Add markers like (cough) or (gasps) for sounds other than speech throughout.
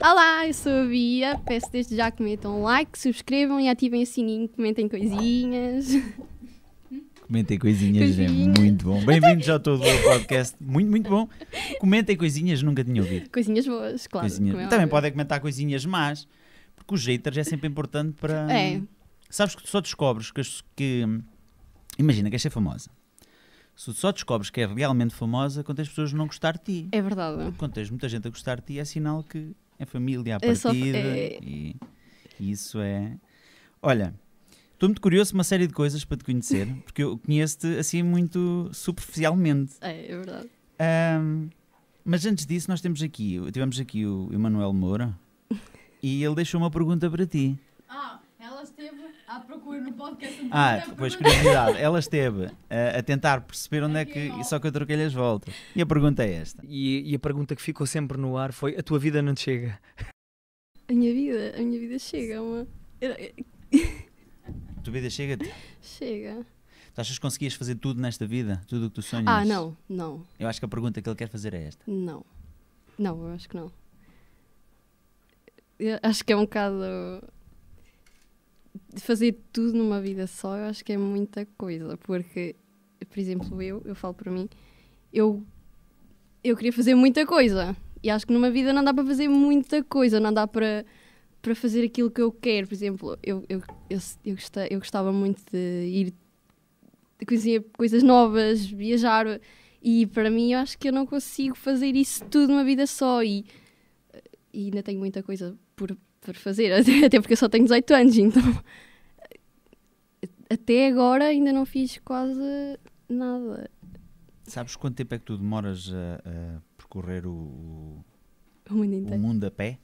Olá, eu sou a Bia. Peço desde já que metam um like, subscrevam e ativem o sininho, comentem coisinhas. Comentem coisinhas, é coisinhas. é muito bom. Bem-vindos ao todo o podcast, muito, muito bom. Comentem coisinhas, nunca tinha ouvido. Coisinhas boas, claro. Coisinhas. É Também podem comentar coisinhas más, porque os haters é sempre importante para. É. Sabes que tu só descobres que, que. Imagina, que ser famosa. Se tu só descobres que é realmente famosa quando as pessoas não gostar de ti. É verdade. Quando tens muita gente a gostar de ti, é sinal que é família à é partida. É... E, e isso é. Olha, estou muito curioso uma série de coisas para te conhecer, (laughs) porque eu conheço-te assim muito superficialmente. É, é verdade. Um, mas antes disso, nós temos aqui, tivemos aqui o Emanuel Moura (laughs) e ele deixou uma pergunta para ti. Ah, ela esteve à procura no podcast Ah, depois curiosidade. Ela esteve a, eh, a, tentar perceber onde é que. Só que eu troquei-lhe as voltas. E a pergunta é esta. E, e, a pergunta que ficou sempre no ar foi: A tua vida não te chega? A minha vida, a minha vida chega, é uma. A tua vida chega-te? Chega. Tu achas que conseguias fazer tudo nesta vida? Tudo o que tu sonhas? Ah, não, não. Eu acho que a pergunta que ele quer fazer é esta. Não. Não, eu acho que não. Eu acho que é um bocado fazer tudo numa vida só, eu acho que é muita coisa, porque, por exemplo, eu, eu falo para mim, eu, eu queria fazer muita coisa, e acho que numa vida não dá para fazer muita coisa, não dá para para fazer aquilo que eu quero, por exemplo, eu, eu, eu, eu, gostava, eu gostava muito de ir conhecer coisas novas, viajar, e para mim eu acho que eu não consigo fazer isso tudo numa vida só, e, e ainda tenho muita coisa por, por fazer, (laughs) até porque eu só tenho 18 anos, então. Até agora ainda não fiz quase nada. Sabes quanto tempo é que tu demoras a, a percorrer o, o, o, mundo o, mundo a pé?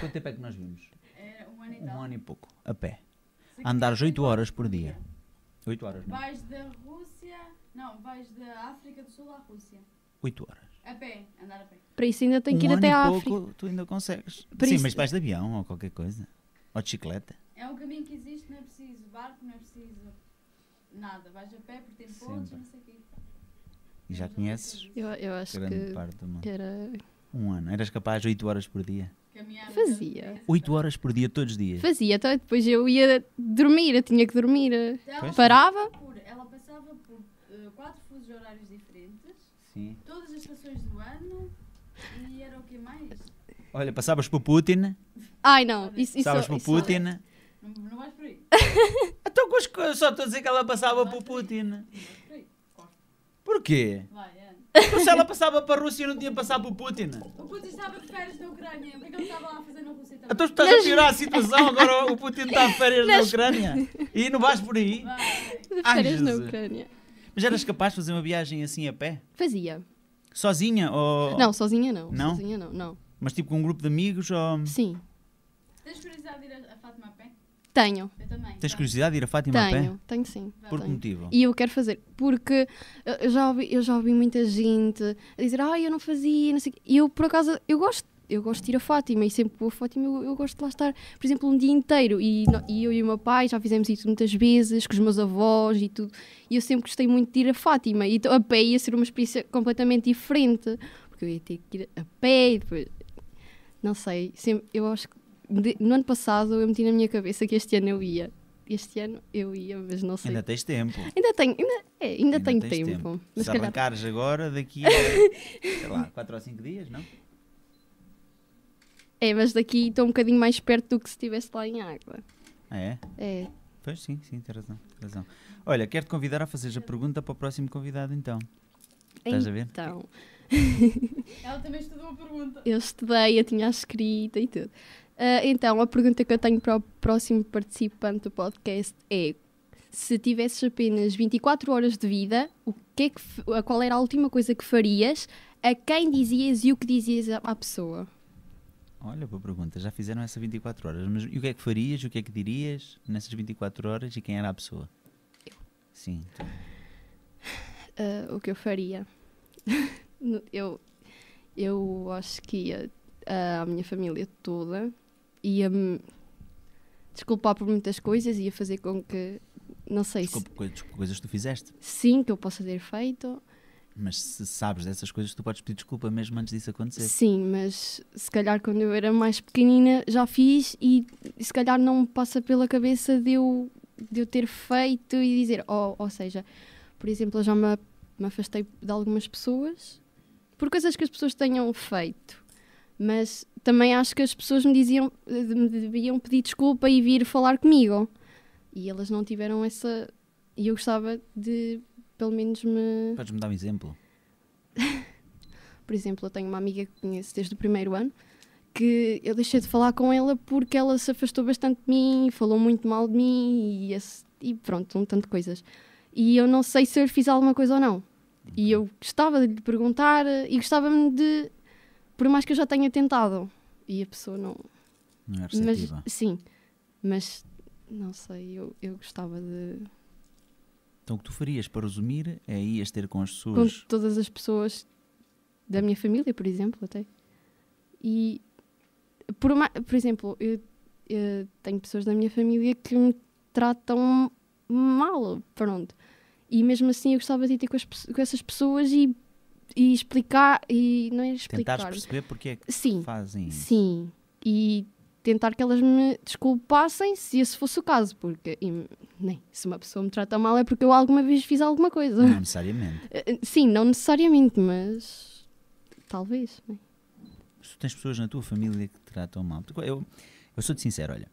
Quanto tempo é que nós vimos? É, um, ano um ano e pouco, a pé. A andares 8 horas por dia. 8 horas, não? É? Vais da Rússia. Não, vais da África do Sul à Rússia. 8 horas. A pé, andar a pé. Para isso ainda tenho um que ir até à pouco, tu ainda consegues. Para Sim, isso... mas vais de avião ou qualquer coisa. Ou de bicicleta. É um caminho que existe, não é preciso barco, não é preciso nada. Vais a pé por tem pontes, não sei o quê. E já conheces? Eu, eu acho grande que, parte do mundo. era... Um ano. Eras capaz 8 horas por dia? Caminhar Fazia. 8 é? horas por dia, todos os dias? Fazia. Então depois eu ia dormir, eu tinha que dormir. Então, Parava. Por, ela passava por 4 uh, eh, fusos horários diferentes Sim. Todas as estações do ano. E era o que mais? Olha, passavas para o Putin. Ai não, isso, Passavas para o Putin. Não, não vais por aí. (laughs) então, só estou a dizer que ela passava para o Putin. Porquê? Vai, é. se ela passava para a Rússia, não tinha passar para o Putin. O Putin estava de férias na Ucrânia. O que é que ele estava lá a fazer na Rússia também? Então, estás a piorar a situação. Agora o Putin está de férias na Ucrânia. E não vais por aí. Vai. De férias Ai, na Ucrânia. Mas eras capaz de fazer uma viagem assim a pé? Fazia. Sozinha ou... Não, sozinha não. Não? Sozinha não, não. Mas tipo com um grupo de amigos ou... Sim. Tens curiosidade de ir a, Fátima a pé? Tenho. Eu também. Tens curiosidade de ir a Fátima tenho, a pé? Tenho, tenho sim. Por que motivo? E eu quero fazer, porque eu já ouvi, eu já ouvi muita gente dizer, ah, eu não fazia, não sei E eu, por acaso, eu gosto eu gosto de ir a Fátima e sempre vou a Fátima, eu, eu, gosto de lá estar, por exemplo, um dia inteiro. E, e eu e o meu pai já fizemos isso muitas vezes, com os meus avós e tudo. E eu sempre gostei muito de ir a Fátima. E a pé ia ser uma experiência completamente diferente, porque eu ia ter que ir a pé e depois. Não sei, sempre, eu acho que no ano passado eu meti na minha cabeça que este ano eu ia. Este ano eu ia, mas não sei. Ainda tens tempo. Ainda tenho, ainda, é, ainda, ainda tenho tempo. tempo. Mas Se calhar... arrancares agora, daqui a, (laughs) sei lá, 4 ou 5 dias, não? É, mas daqui estou um bocadinho mais perto do que se estivesse lá em água. Ah, é? É. Pois sim, sim, tem razão. Tem razão. Olha, quero-te convidar a fazer a pergunta para o próximo convidado, então. Estás a ver? Então. (laughs) Ela também estudou a pergunta. Eu estudei, eu tinha a escrita e tudo. Uh, então, a pergunta que eu tenho para o próximo participante do podcast é: se tivesses apenas 24 horas de vida, o que é que, qual era a última coisa que farias, a quem dizias e o que dizias à pessoa? Olha, boa pergunta. Já fizeram essa 24 horas, mas e o que é que farias, o que é que dirias nessas 24 horas e quem era a pessoa? Eu. Sim. Tu. Uh, o que eu faria? (laughs) eu, eu acho que ia uh, ah, à minha família toda, ia me desculpar por muitas coisas, ia fazer com que. Não sei desculpa, se. Desculpa coisas que tu fizeste? Sim, que eu possa ter feito. Mas se sabes dessas coisas, tu podes pedir desculpa mesmo antes disso acontecer. Sim, mas se calhar quando eu era mais pequenina já fiz e se calhar não me passa pela cabeça de eu, de eu ter feito e dizer. Ou, oh, ou seja, por exemplo, eu já me, me afastei de algumas pessoas por coisas que as pessoas tenham feito. Mas também acho que as pessoas me diziam, eh, me deviam pedir desculpa e vir falar comigo. E elas não tiveram essa. E eu gostava de pelo menos me. Podes-me dar um exemplo? (laughs) Por exemplo, eu tenho uma amiga que conheço desde o primeiro ano que eu deixei de falar com ela porque ela se afastou bastante de mim, falou muito mal de mim e, esse, e pronto, um tanto de coisas. E eu não sei se eu fiz alguma coisa ou não. E eu gostava de lhe perguntar e gostava-me de. Por mais que eu já tenha tentado. E a pessoa não. Não é receptiva. Mas, sim, mas não sei, eu, eu gostava de então o que tu farias para resumir é ias ter com as pessoas. Com todas as pessoas da minha família, por exemplo, até. E por, uma, por exemplo, eu, eu tenho pessoas da minha família que me tratam mal, pronto. E mesmo assim eu gostava de ir ter com, as, com essas pessoas e, e explicar e não é explicar. Tentar perceber porque é que sim, fazem. Sim. E tentar que elas me desculpassem se esse fosse o caso, porque e, nem, se uma pessoa me trata mal é porque eu alguma vez fiz alguma coisa. Não necessariamente. (laughs) Eh, eh, sim, não necessariamente, mas talvez. Né? Se Tu tens pessoas na tua família que te tratam mal. Eu, eu sou-te sincero, olha,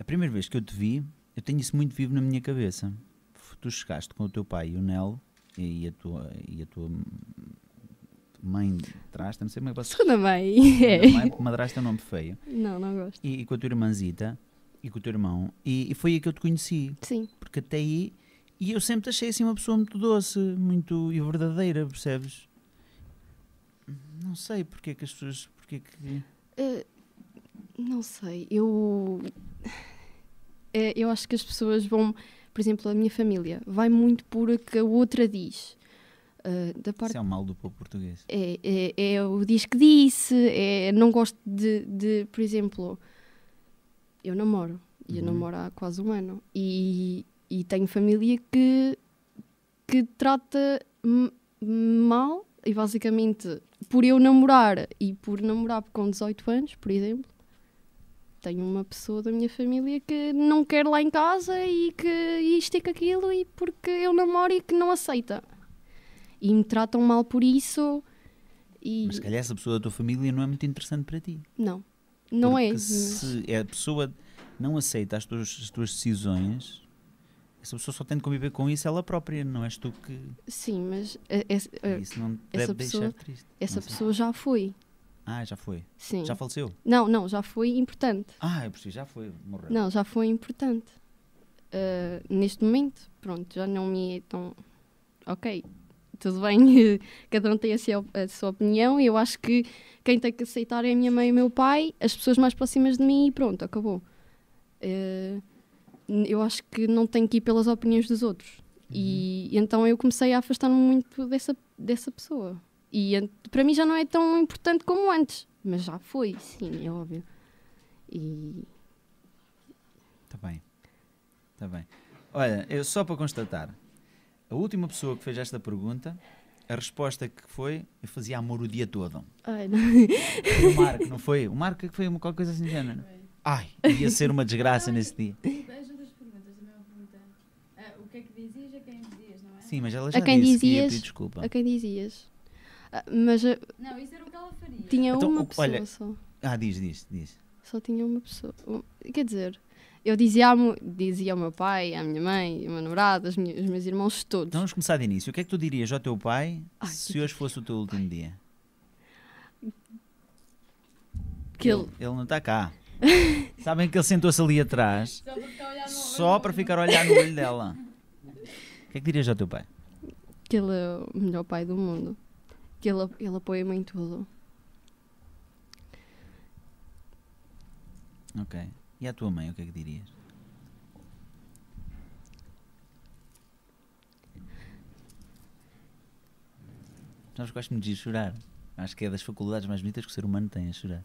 a primeira vez que eu te vi, eu tenho isso muito vivo na minha cabeça. Tu chegaste com o teu pai e o Nelo e a tua, e a tua mãe madrasta, não sei como é que você... Segunda mãe. É. mãe, (laughs) madrasta é um nome feio. Não, não gosto. E, e, com a tua irmãzita, e com o teu irmão, e, e, foi aí que eu te conheci. Sim. Porque até aí, e eu sempre te achei assim uma pessoa muito doce, muito e verdadeira, percebes? Não sei porque é que as pessoas, porque é que... Uh, não sei, eu... Eh, eu acho que as pessoas vão, por exemplo, a minha família, vai muito por o que a outra diz eh, da parte... Isso é o mal do povo português. É, é, é o diz que disse, é, não gosto de, de, por exemplo, eu namoro, e eu uhum. namoro há quase um ano, e, e tenho família que, que trata mal, e basicamente por eu namorar e por namorar com 18 anos, por exemplo, tenho uma pessoa da minha família que não quer lá em casa e que isto e que aquilo e porque eu namoro e que não aceita e me tratam mal por isso. E... Mas se calhar essa pessoa da tua família não é muito interessante para ti. Não, não Porque é. Se é a pessoa não aceita as tuas, as tuas decisões, essa pessoa só tem de conviver com isso ela própria, não és tu que. Sim, mas. Esse, é, é, é, isso não essa deve pessoa, deixar triste. Essa pessoa já foi. Ah, já foi? Sim. Já faleceu? Não, não, já foi importante. Ah, eu percebi, já foi, morreu. Não, já foi importante. Uh, neste momento, pronto, já não me é tão. Ok, tudo bem, (laughs) cada um tem a sua, a sua opinião e eu acho que quem tem que aceitar é a minha mãe e o meu pai, as pessoas mais próximas de mim e pronto, acabou. Uh, eu acho que não tenho que ir pelas opiniões dos outros. E, e uhum. então eu comecei a afastar-me muito dessa, dessa pessoa. E para mim já não é tão importante como antes, mas já foi, sim, é óbvio. E. Está bem. Está bem. Olha, eu só para constatar, a última pessoa que fez esta pergunta, a resposta que foi, eu fazia amor o dia todo. Ai, não. O Marco, não foi? O Marco é que foi uma qualquer coisa assim de género. Ai, ia ser uma desgraça nesse dia. É tipo, é ah, o que é que dizias a quem dizias, não é? Sim, mas ela já a quem disse dizias, que ia pedir desculpa. A quem dizias. Ah, mas ah, Não, isso era o que ela faria. Tinha então, uma o, pessoa olha, só. Ah, diz, diz, diz. Só tinha uma pessoa. Quer dizer, eu dizia, ao, dizia ao meu pai, à minha mãe, ao meu namorado, aos meus irmãos todos. Então vamos começar de início. O que é que tu dirias ao teu pai Ai, se hoje fosse o teu último pai. dia? Que ele... ele não está cá. (laughs) Sabem que ele sentou-se ali atrás só para ficar a olhar no olho dela. O que é que dirias ao teu pai? Que ele é o melhor pai do mundo. Que ele, ele apoia-me em tudo. Ok. E à tua mãe, o que é que dirias? Nós gostamos de chorar. Acho que é das faculdades mais bonitas que o ser humano tem a é chorar.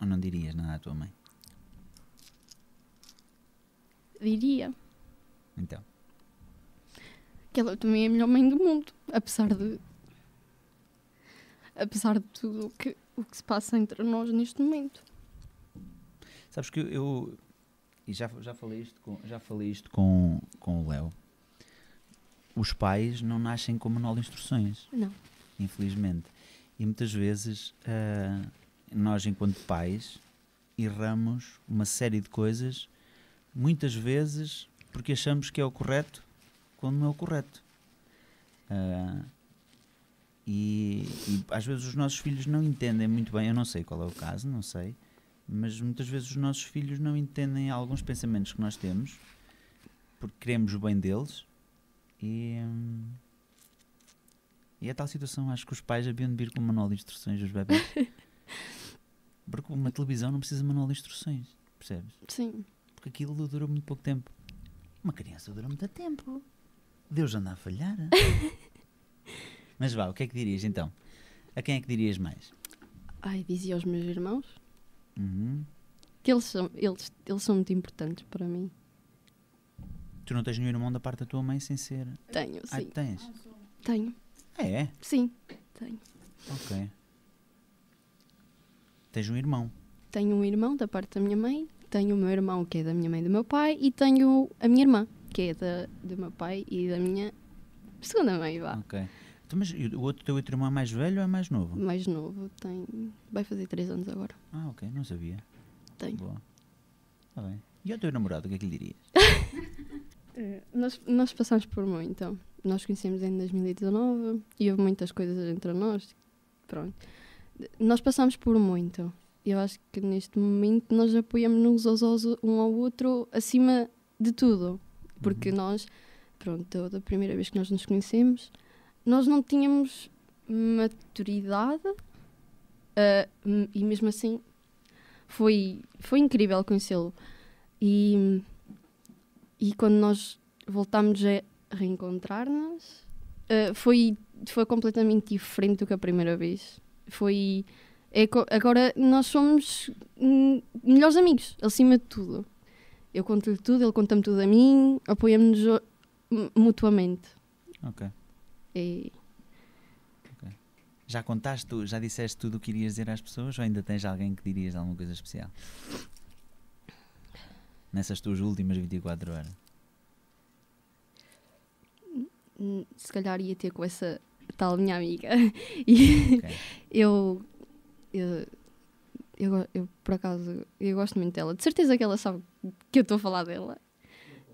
Ou não dirias nada à tua mãe? Diria. Então. Que ela também é a melhor mãe do mundo, apesar de apesar de tudo o que, o que se passa entre nós neste momento. Sabes que eu. E já, já falei isto com, já falei isto com, com o Léo. Os pais não nascem com manual de instruções. Não. Infelizmente. E muitas vezes uh, nós, enquanto pais, erramos uma série de coisas, muitas vezes porque achamos que é o correto, quando não é o correto. Uh, e, e, às vezes os nossos filhos não entendem muito bem, eu não sei qual é o caso, não sei, mas muitas vezes os nossos filhos não entendem alguns pensamentos que nós temos porque queremos o bem deles e, e é tal situação, acho que os pais haviam de vir com o manual de instruções dos bebés. (laughs) porque uma televisão não precisa de manual de instruções, percebes? Sim. Porque aquilo dura muito pouco tempo. Uma criança dura muito tempo. Deus anda a falhar. (laughs) Mas vá, o que é que dirias então? A quem é que dirias mais? Ai, dizia aos meus irmãos uhum. que eles são, eles, eles são muito importantes para mim. Tu não tens nenhum irmão da parte da tua mãe sem ser. Tenho, ah, sim. Tens? Ah, tenho. Ah, é? Sim, tenho. Ok. Tens um irmão? Tenho um irmão da parte da minha mãe, tenho o meu irmão que é da minha mãe e do meu pai, e tenho a minha irmã, que é da, do meu pai e da minha segunda mãe, vá. Ok. Então, mas o outro teu outro irmão é mais velho ou é mais novo? Mais novo, tem. Vai fazer 3 anos agora. Ah, ok, não sabia. Tem. Boa. Está bem. E ao teu namorado, o que é que lhe dirias? (laughs) Eh, nós, nós passamos por muito. Então. Nós conhecemos em 2019 e houve muitas coisas entre nós. Pronto. Nós passamos por muito. Eu acho que neste momento nós apoiamos-nos um ao outro acima de tudo. Porque uhum. nós, pronto, da primeira vez que nós nos conhecemos, nós não tínhamos maturidade uh, e mesmo assim foi, foi incrível conhecê-lo. E, e quando nós voltámos a reencontrar-nos, uh, foi, foi completamente diferente do que a primeira vez. Foi. É, agora nós somos melhores amigos, acima de tudo. Eu conto-lhe tudo, ele conta-me tudo a mim, apoiamos-nos ah, mutuamente. Ok. E... Okay. Já contaste, já disseste tudo o que irias dizer às pessoas ou ainda tens alguém que dirias alguma coisa especial? Nessas tuas últimas 24 horas? Se calhar ia ter com essa tal minha amiga. (laughs) E okay. eu, eu eu, eu por acaso eu gosto muito dela. De certeza que ela sabe que eu estou a falar dela.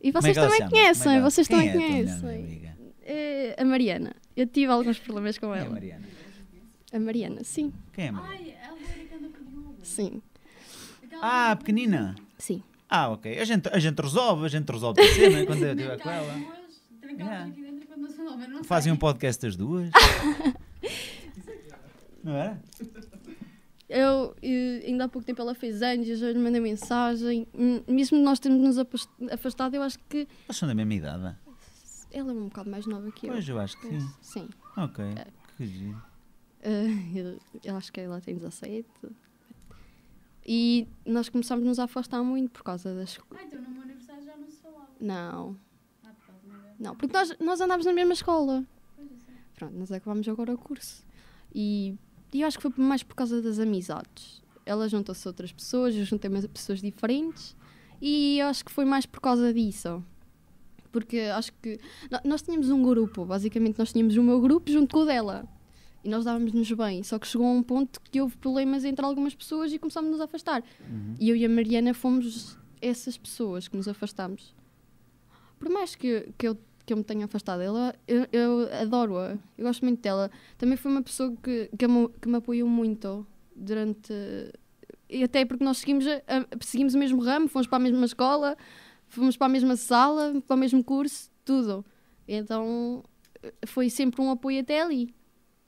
E é vocês também é conhecem, vocês Quem também é conhecem. É a Mariana. Eu tive alguns problemas com é ela. É a Mariana? A Mariana, sim. Quem é a Mariana? Ai, ela é com Sim. Ah, pequenina? Sim. Ah, ok. A gente, a gente resolve, a gente resolve a cena quando eu estiver com ela. Yeah. Fazem um podcast das duas. (laughs) não era? Eu, eh, ainda há pouco tempo ela fez anos, eu já lhe mandei mensagem. Mesmo nós termos nos afastado, eu acho que. Nós somos da mesma idade. Ela é um bocado mais nova que eu. Pois, eu acho que sim. Sim. Ok, uh, que giro. Uh, eu, eu acho que ela tem 17. E nós começámos a nos afastar muito por causa das... Ah, então no meu aniversário já não se falava. Não. Ah, é. Não, porque nós, nós andávamos na mesma escola. Pois é. Pronto, nós acabámos agora o curso. E, e eu acho que foi mais por causa das amizades. Ela juntou-se a outras pessoas, eu juntei-me a pessoas diferentes. E eu acho que foi mais por causa disso porque acho que. Nós tínhamos um grupo, basicamente, nós tínhamos o meu grupo junto com o dela. E nós dávamos-nos bem, só que chegou a um ponto que houve problemas entre algumas pessoas e começámos-nos a afastar. Uhum. E eu e a Mariana fomos essas pessoas que nos afastámos. Por mais que, que eu que eu me tenha afastado dela, eu, eu adoro-a, eu gosto muito dela. Também foi uma pessoa que, que, me, que me apoiou muito durante. E até porque nós seguimos, a, a, seguimos o mesmo ramo, fomos para a mesma escola, fomos para a mesma sala, para o mesmo curso, tudo. Então foi sempre um apoio até ali.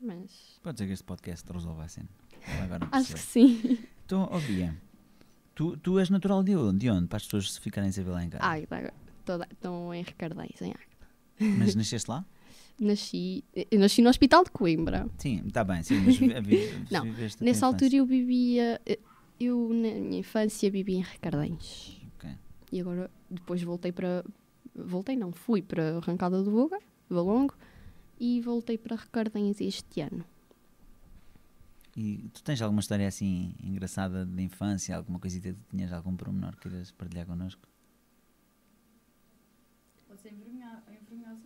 Mas... Pode dizer que este podcast resolve a cena. Acho que sim. Então, ó Bia, tu, tu és natural de onde? De onde? Para as pessoas ficarem a saber lá em casa. Ah, toda, estão em Recardães, em Águeda. Mas nasceste lá? (laughs) nasci, nasci no Hospital de Coimbra. Sim, está bem, sim, mas vi, (laughs) Não, nessa infância. altura eu vivia, eu na minha infância vivia em Recardães. Ok. E agora depois voltei para. Voltei, não, fui para Arrancada do do Valongo, e voltei para Recardens este ano. E tu tens alguma história assim engraçada de infância, alguma coisita que tinhas algum pormenor que queiras partilhar connosco? Pode ser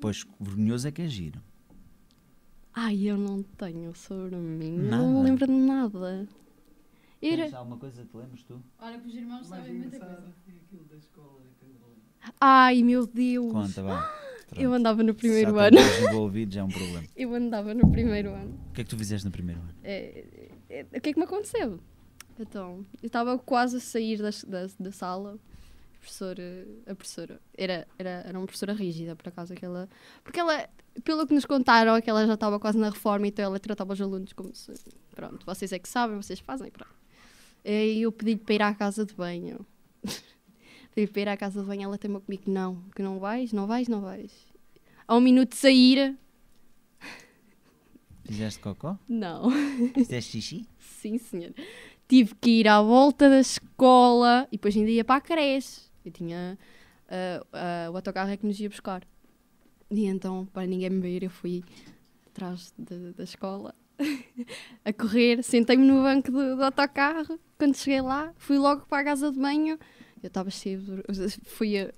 Pois, vergonhoso é que é giro. Ai, eu não tenho sobre mim. Nada. Eu não lembro de nada. Era... Tens alguma coisa que te lembres tu? Olha, que os irmãos sabem muita coisa. É aquilo da escola, Ai meu Deus! Conta, vai. (gasps) Pronto. Eu andava no primeiro ano. envolvido já é um problema. (laughs) Eu andava no primeiro ano. O que é que tu fizeste no primeiro ano? É, é, é o que é que me aconteceu? Então, eu estava quase a sair da, da, da sala. A professora, eh, a professora era, era, era uma professora rígida, por acaso, aquela. Porque ela, pelo que nos contaram, é que ela já estava quase na reforma, então ela tratava os alunos como se. Pronto, vocês é que sabem, vocês fazem, pronto. E eu pedi-lhe para ir à casa de banho. (laughs) ir à casa de banho, ela tem comigo, não, que não vais, não vais, não vais. Há um minuto de sair... Fizeste cocô? Não. Fizeste xixi? Sim, senhor. Tive que ir à volta da escola e depois ainda ia para a creche. Eu tinha... Uh, uh, o autocarro é que nos ia buscar. E então, para ninguém me ver, eu fui atrás de, da escola (laughs) a correr, sentei-me no banco do, do autocarro. Quando cheguei lá, fui logo para a casa de banho eu estava cheio de. (laughs) Fui, a,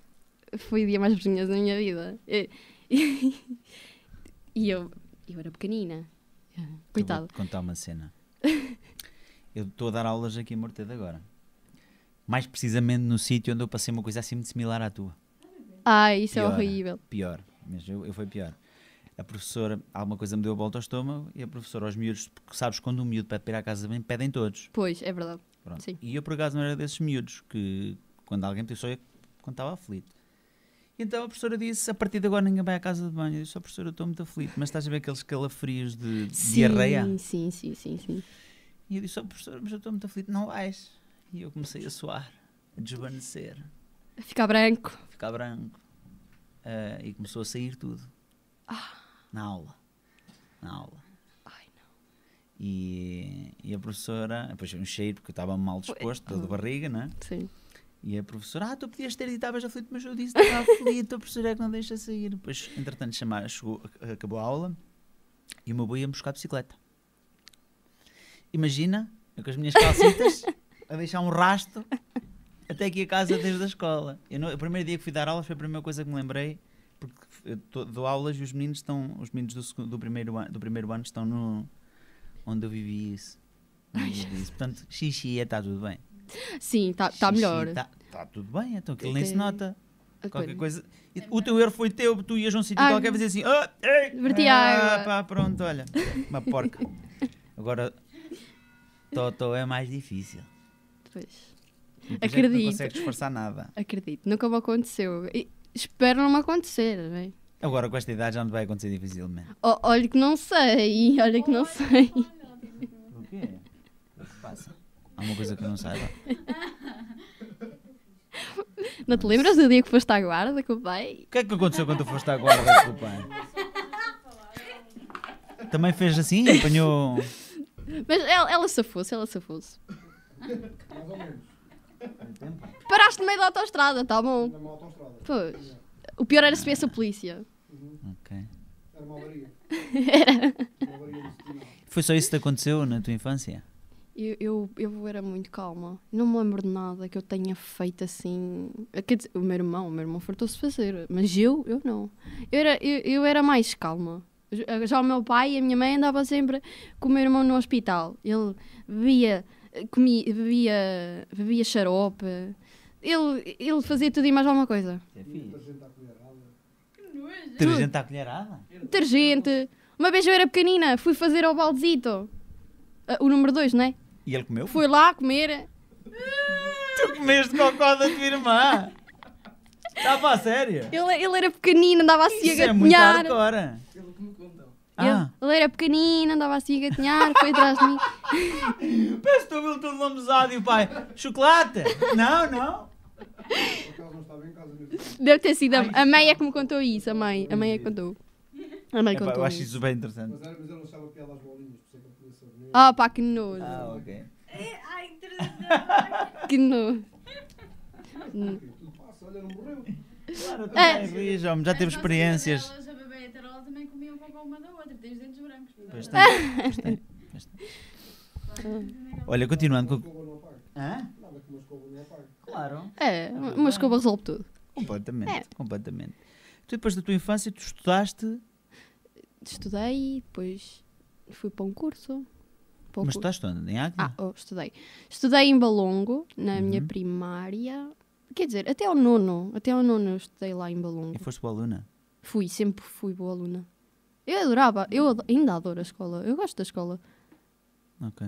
foi o dia mais vergonhoso da minha vida. E, (laughs) e, eu, eu era pequenina. Coitada. Então, Vou contar uma cena. (laughs) eu estou a dar aulas aqui em Mortedo agora. Mais precisamente no sítio onde eu passei uma coisa assim muito similar à tua. Ah, isso é pior, é horrível. Pior, mas eu, eu fui pior. A professora, alguma coisa me deu a volta ao estômago e a professora, aos miúdos, porque sabes quando um miúdo pede para ir à casa bem, pedem todos. Pois, é verdade. Pronto. Sim. E eu, por acaso, não era desses miúdos que, quando alguém pediu soia, é quando estava aflito. E então a professora disse: a partir de agora ninguém vai à casa de banho. Eu disse: oh, professora, estou muito aflito, mas estás a ver aqueles calafrios de, sim, diarreia? Sim, sim, sim, sim. E eu disse: oh, professora, mas eu estou muito aflito, não vais. E eu comecei a suar, a desvanecer. A ficar branco. A ficar branco. Uh, e começou a sair tudo. Ah. Na aula. Na aula. Ai, e, e a professora, depois um cheiro, porque eu estava mal disposto, toda de ah. barriga, é? Sim. E a professora, ah, tu podias ter editado estavas flito, mas eu disse que estava aflito, a professora é que não deixa sair. Depois, entretanto, chamar, chegou, acabou a aula e o meu boi ia buscar a bicicleta. Imagina, eu com as minhas calcitas, a deixar um rastro até aqui a casa desde a escola. Eu o primeiro dia que fui dar aulas foi a primeira coisa que me lembrei, porque eu tô, dou aulas e os meninos estão, os meninos do, do, primeiro, do primeiro ano estão no onde eu vivi isso. Onde eu vivi isso. Portanto, xixi, está é, tudo bem. Sim, está tá, tá melhor. Está tá tudo bem, então aquilo nem se nota. Qualquer coisa. O teu erro foi teu, tu ias a um sítio qualquer vez assim. Oh, ei, ah, pá, pronto, olha. Uma porca. (laughs) Agora, Toto é mais difícil. Pois. É Acredito. Não consegues disfarçar nada. Acredito, nunca me aconteceu. E espero não me acontecer, bem. Agora com esta idade já não vai acontecer dificilmente. Oh, olha que não sei, olha que não sei. O quê? Alguma coisa que eu não saiba. (laughs) Não te lembras do dia que foste à guarda com o pai? O que é que aconteceu quando tu foste à guarda com o pai? Também fez assim? Apanhou. Mas ela, ela safou-se, ela safou-se. Mais ou menos. Paraste no meio da autostrada, tá bom? Na autostrada. Pois. O pior era se viesse a polícia. Uhum. Ok. Era uma (laughs) Era. Foi só isso que aconteceu na tua infância? Eu, eu, eu, era muito calma. Não me lembro de nada que eu tenha feito assim. Quer dizer, o meu irmão, o meu irmão fartou-se fazer, mas eu, eu não. Eu era, eu, eu era mais calma. Já o meu pai e a minha mãe andavam sempre com o meu irmão no hospital. Ele bebia, comia, bebia, bebia xarope. Ele, ele fazia tudo e mais alguma coisa. Detergente é à colherada? Detergente. Uma vez eu era pequenina, fui fazer ao baldezito. Ah, o número 2, não é? E ele comeu? Fui lá comer. Tu comeste cocó da tua irmã? Estava a sério? Ele, ele era pequenino, andava assim Isso a gatinhar. Isso é muito agora. Pelo que me Ah. Ele, era pequenino, andava assim a gatinhar, foi atrás de mim. (laughs) Parece que estou todo lambuzado e o pai, chocolate? Não, não. Deve ter sido a, a mãe é que me contou isso, a mãe, a mãe é que contou. A mãe contou. Eu acho isso bem interessante. Mas, mas eu não achava que elas bolinhas. Ah, pá, que nojo. Ah, ok. É, ai, (laughs) que nojo. Hum. Claro, é. Rijo, é já teve experiências. a e a também comiam da outra, dentes brancos. É? Olha, continuando com. Hã? Claro. É, uma escova resolve tudo. Completamente, é. completamente. Tu, depois da tua infância, tu estudaste? Estudei, depois fui para um curso pouco. Mas estás estudando em Águeda? Ah, oh, estudei. Estudei em Balongo, na uhum. minha primária. Quer dizer, até ao nono. Até ao nono eu estudei lá em Balongo. E foste boa aluna? Fui, sempre fui boa aluna. Eu adorava, eu ad ainda adoro a escola. Eu gosto da escola. Ok.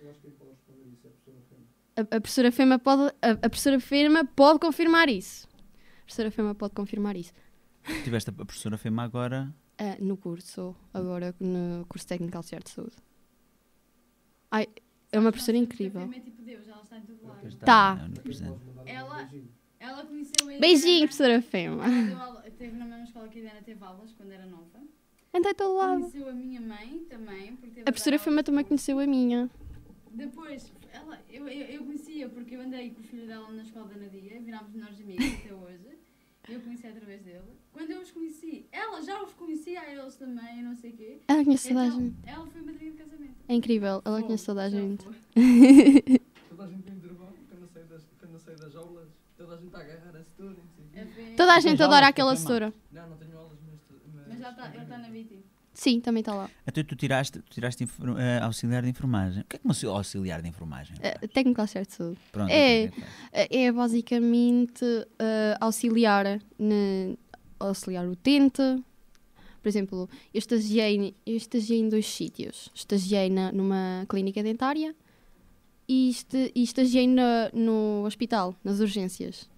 Eu acho que a professora Fema. pode, a, a professora Fema pode confirmar isso. A professora Fema pode confirmar isso. Tiveste a professora Fema agora? Uh, no curso, agora no curso técnico de auxiliar de saúde. Ai, é uma professora incrível. ela está em todo lado. Tá. É ela, ela conheceu ele. Beijinho, professora Fema. Teve na mesma escola que a Diana teve aulas quando era nova. Andei todo lado. Conheceu a minha mãe também. a professora Fema também conheceu a minha. Depois, ela, eu, eu, eu, conhecia porque eu andei com o filho dela na escola da Nadia, virámos melhores amigos até hoje. Eu conheci através dele. Quando eu os conheci, ela já os conhecia a eles também, não sei o quê. Ela conhece toda a então, gente. Ela foi madrinha de casamento. É incrível, ela conhece toda a gente. (laughs) toda a gente tem intervalo, quando eu saio das aulas, toda a gente está a agarrar a setora. Toda a gente adora aquela setora. Não, não tenho aulas, mas. Mas ele está tá na vítima. Sim, também está lá. Até tu tiraste, tu tiraste uh, auxiliar de enfermagem. O que é que é uma auxiliar de enfermagem? Uh, técnico auxiliar de saúde. Pronto, é, é, é basicamente uh, auxiliar, ne, auxiliar utente. Por exemplo, eu estagiei, eu estagiei em dois sítios. Estagiei na, numa clínica dentária e, este, e estagiei na, no hospital, nas urgências.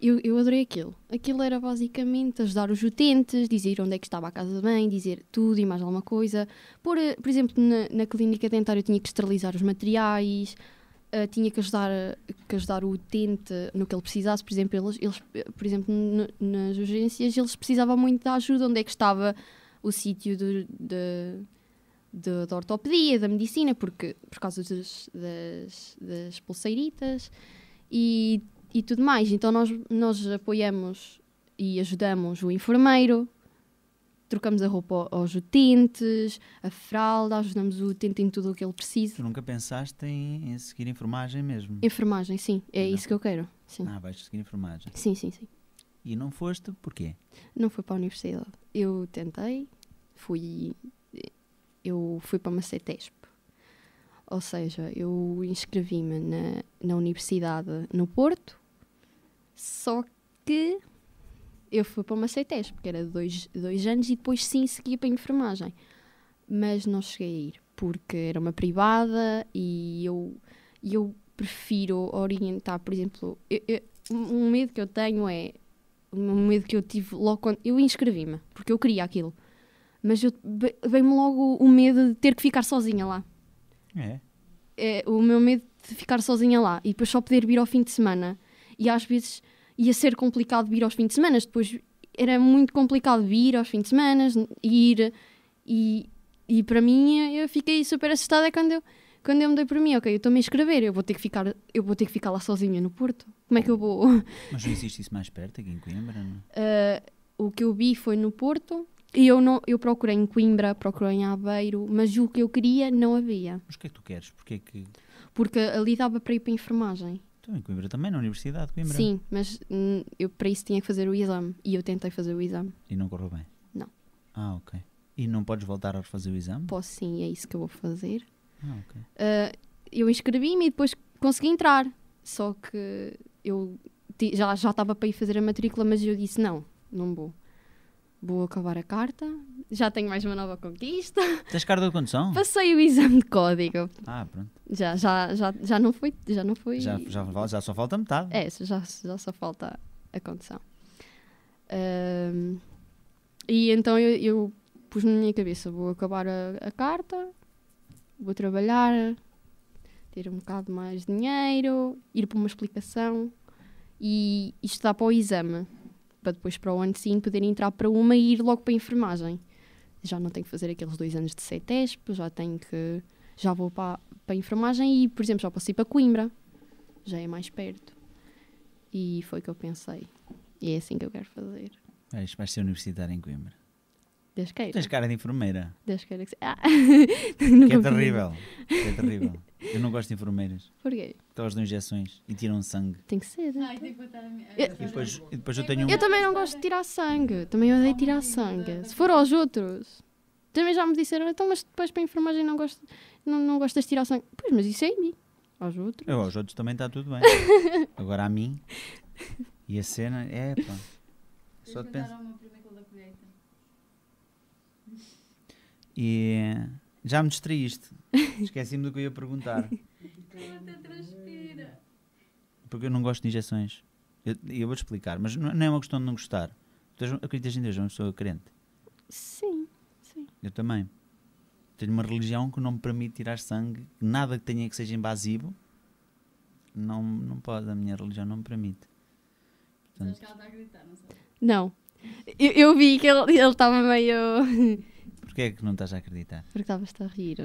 Eu, eu adorei aquilo. Aquilo era basicamente ajudar os utentes, dizer onde é que estava a casa de bem dizer tudo e mais alguma coisa. Por, eh, por exemplo, na, na clínica dentária eu tinha que esterilizar os materiais, uh, tinha que ajudar, que ajudar o utente no que ele precisasse. Por exemplo, eles, eles por exemplo nas urgências eles precisavam muito da ajuda, onde é que estava o sítio da ortopedia, da medicina, porque, por causa das, das, das pulseiritas. E e tudo mais. Então nós, nós apoiamos e ajudamos o enfermeiro, trocamos a roupa aos utentes, a fralda, ajudamos o utente em tudo o que ele precisa. Tu nunca pensaste em, em seguir enfermagem mesmo? Enfermagem, sim. É não. isso que eu quero. Sim. Ah, vais seguir enfermagem. Sim, sim, sim. E não foste porquê? Não fui para a universidade. Eu tentei, fui... Eu fui para uma CETESP. Ou seja, eu inscrevi-me na, na universidade no Porto, só que eu fui para uma CETES, porque era dois, dois anos, e depois sim segui para a enfermagem. Mas não cheguei a ir, porque era uma privada e eu, eu prefiro orientar, por exemplo, eu, eu, um medo que eu tenho é um medo que eu tive logo quando eu inscrevi-me, porque eu queria aquilo. Mas veio-me logo o medo de ter que ficar sozinha lá. É. é. O meu medo de ficar sozinha lá e depois só poder vir ao fim de semana e às vezes ia ser complicado vir aos fins de semana. Depois era muito complicado vir aos fins de semana, ir. E, e para mim eu fiquei super assustada quando eu, quando eu me dei para mim, ok, eu estou-me a escrever, eu vou, ter que ficar, eu vou ter que ficar lá sozinha no Porto. Como é que eu vou. (laughs) Mas não existe isso mais perto aqui em Coimbra? Uh, o que eu vi foi no Porto. E eu, não, eu procurei em Coimbra, procurei em Aveiro, mas o que eu queria não havia. Mas o que é que tu queres? Porquê que... Porque ali dava para ir para a enfermagem. Então, em Coimbra também, na Universidade de Coimbra. Sim, mas hum, eu para isso tinha que fazer o exame e eu tentei fazer o exame. E não correu bem? Não. Ah, ok. E não podes voltar a fazer o exame? Posso sim, é isso que eu vou fazer. Ah, ok. Uh, eu inscrevi-me e depois consegui entrar, só que eu já já estava para ir fazer a matrícula, mas eu disse não, não vou vou acabar a carta, já tenho mais uma nova conquista. Tens carta de condução? Passei o exame de código. Ah, pronto. Já, já, já, já não foi. Já, não fui. Já, já, já só falta metade. É, já, já só falta a condução. Um, e então eu, eu, pus na minha cabeça: vou acabar a, a carta, vou trabalhar, ter um bocado mais dinheiro, ir para uma explicação e, e estudar para o exame para depois para o ano sim poder entrar para uma e ir logo para a enfermagem. Já não tenho que fazer aqueles dois anos de CETESP, já tenho que. Já vou para, para a enfermagem e, por exemplo, já posso ir para Coimbra. Já é mais perto. E foi o que eu pensei. E é assim que eu quero fazer. Mas é vais ser universitário em Coimbra. Deus queira. Tens cara de enfermeira. Deus queira que seja. Ah. (laughs) (laughs) que é terrível. é terrível. Eu não gosto de enfermeiras. Porquê? Porque elas dão injeções e tiram sangue. Tem que ser. Né? e depois, e depois eu tenho um... Eu também não gosto de tirar sangue. Também odeio tirar sangue. Se for aos outros. Também já me disseram, então, mas depois para a enfermagem não, gosto, não, não gostas de tirar sangue. Pois, mas isso é em mim. Aos outros. Eu, aos outros também está tudo bem. (laughs) Agora a mim. E a cena, é pá. Só de E já me distraíste. Esqueci-me do que eu ia perguntar. (laughs) Porque eu não gosto de injeções. Eu, eu vou te explicar, mas não, é uma questão de não gostar. Tu acreditas em Deus, uma pessoa crente? Sim, sim. Eu também. Tenho uma religião que não me permite tirar sangue, nada que tenha que seja invasivo. Não, não pode, a minha religião não me permite. É Portanto, tá não, não. Eu, eu vi que ele estava meio. (laughs) Porquê é que não estás a acreditar? Porque estavas-te a rir.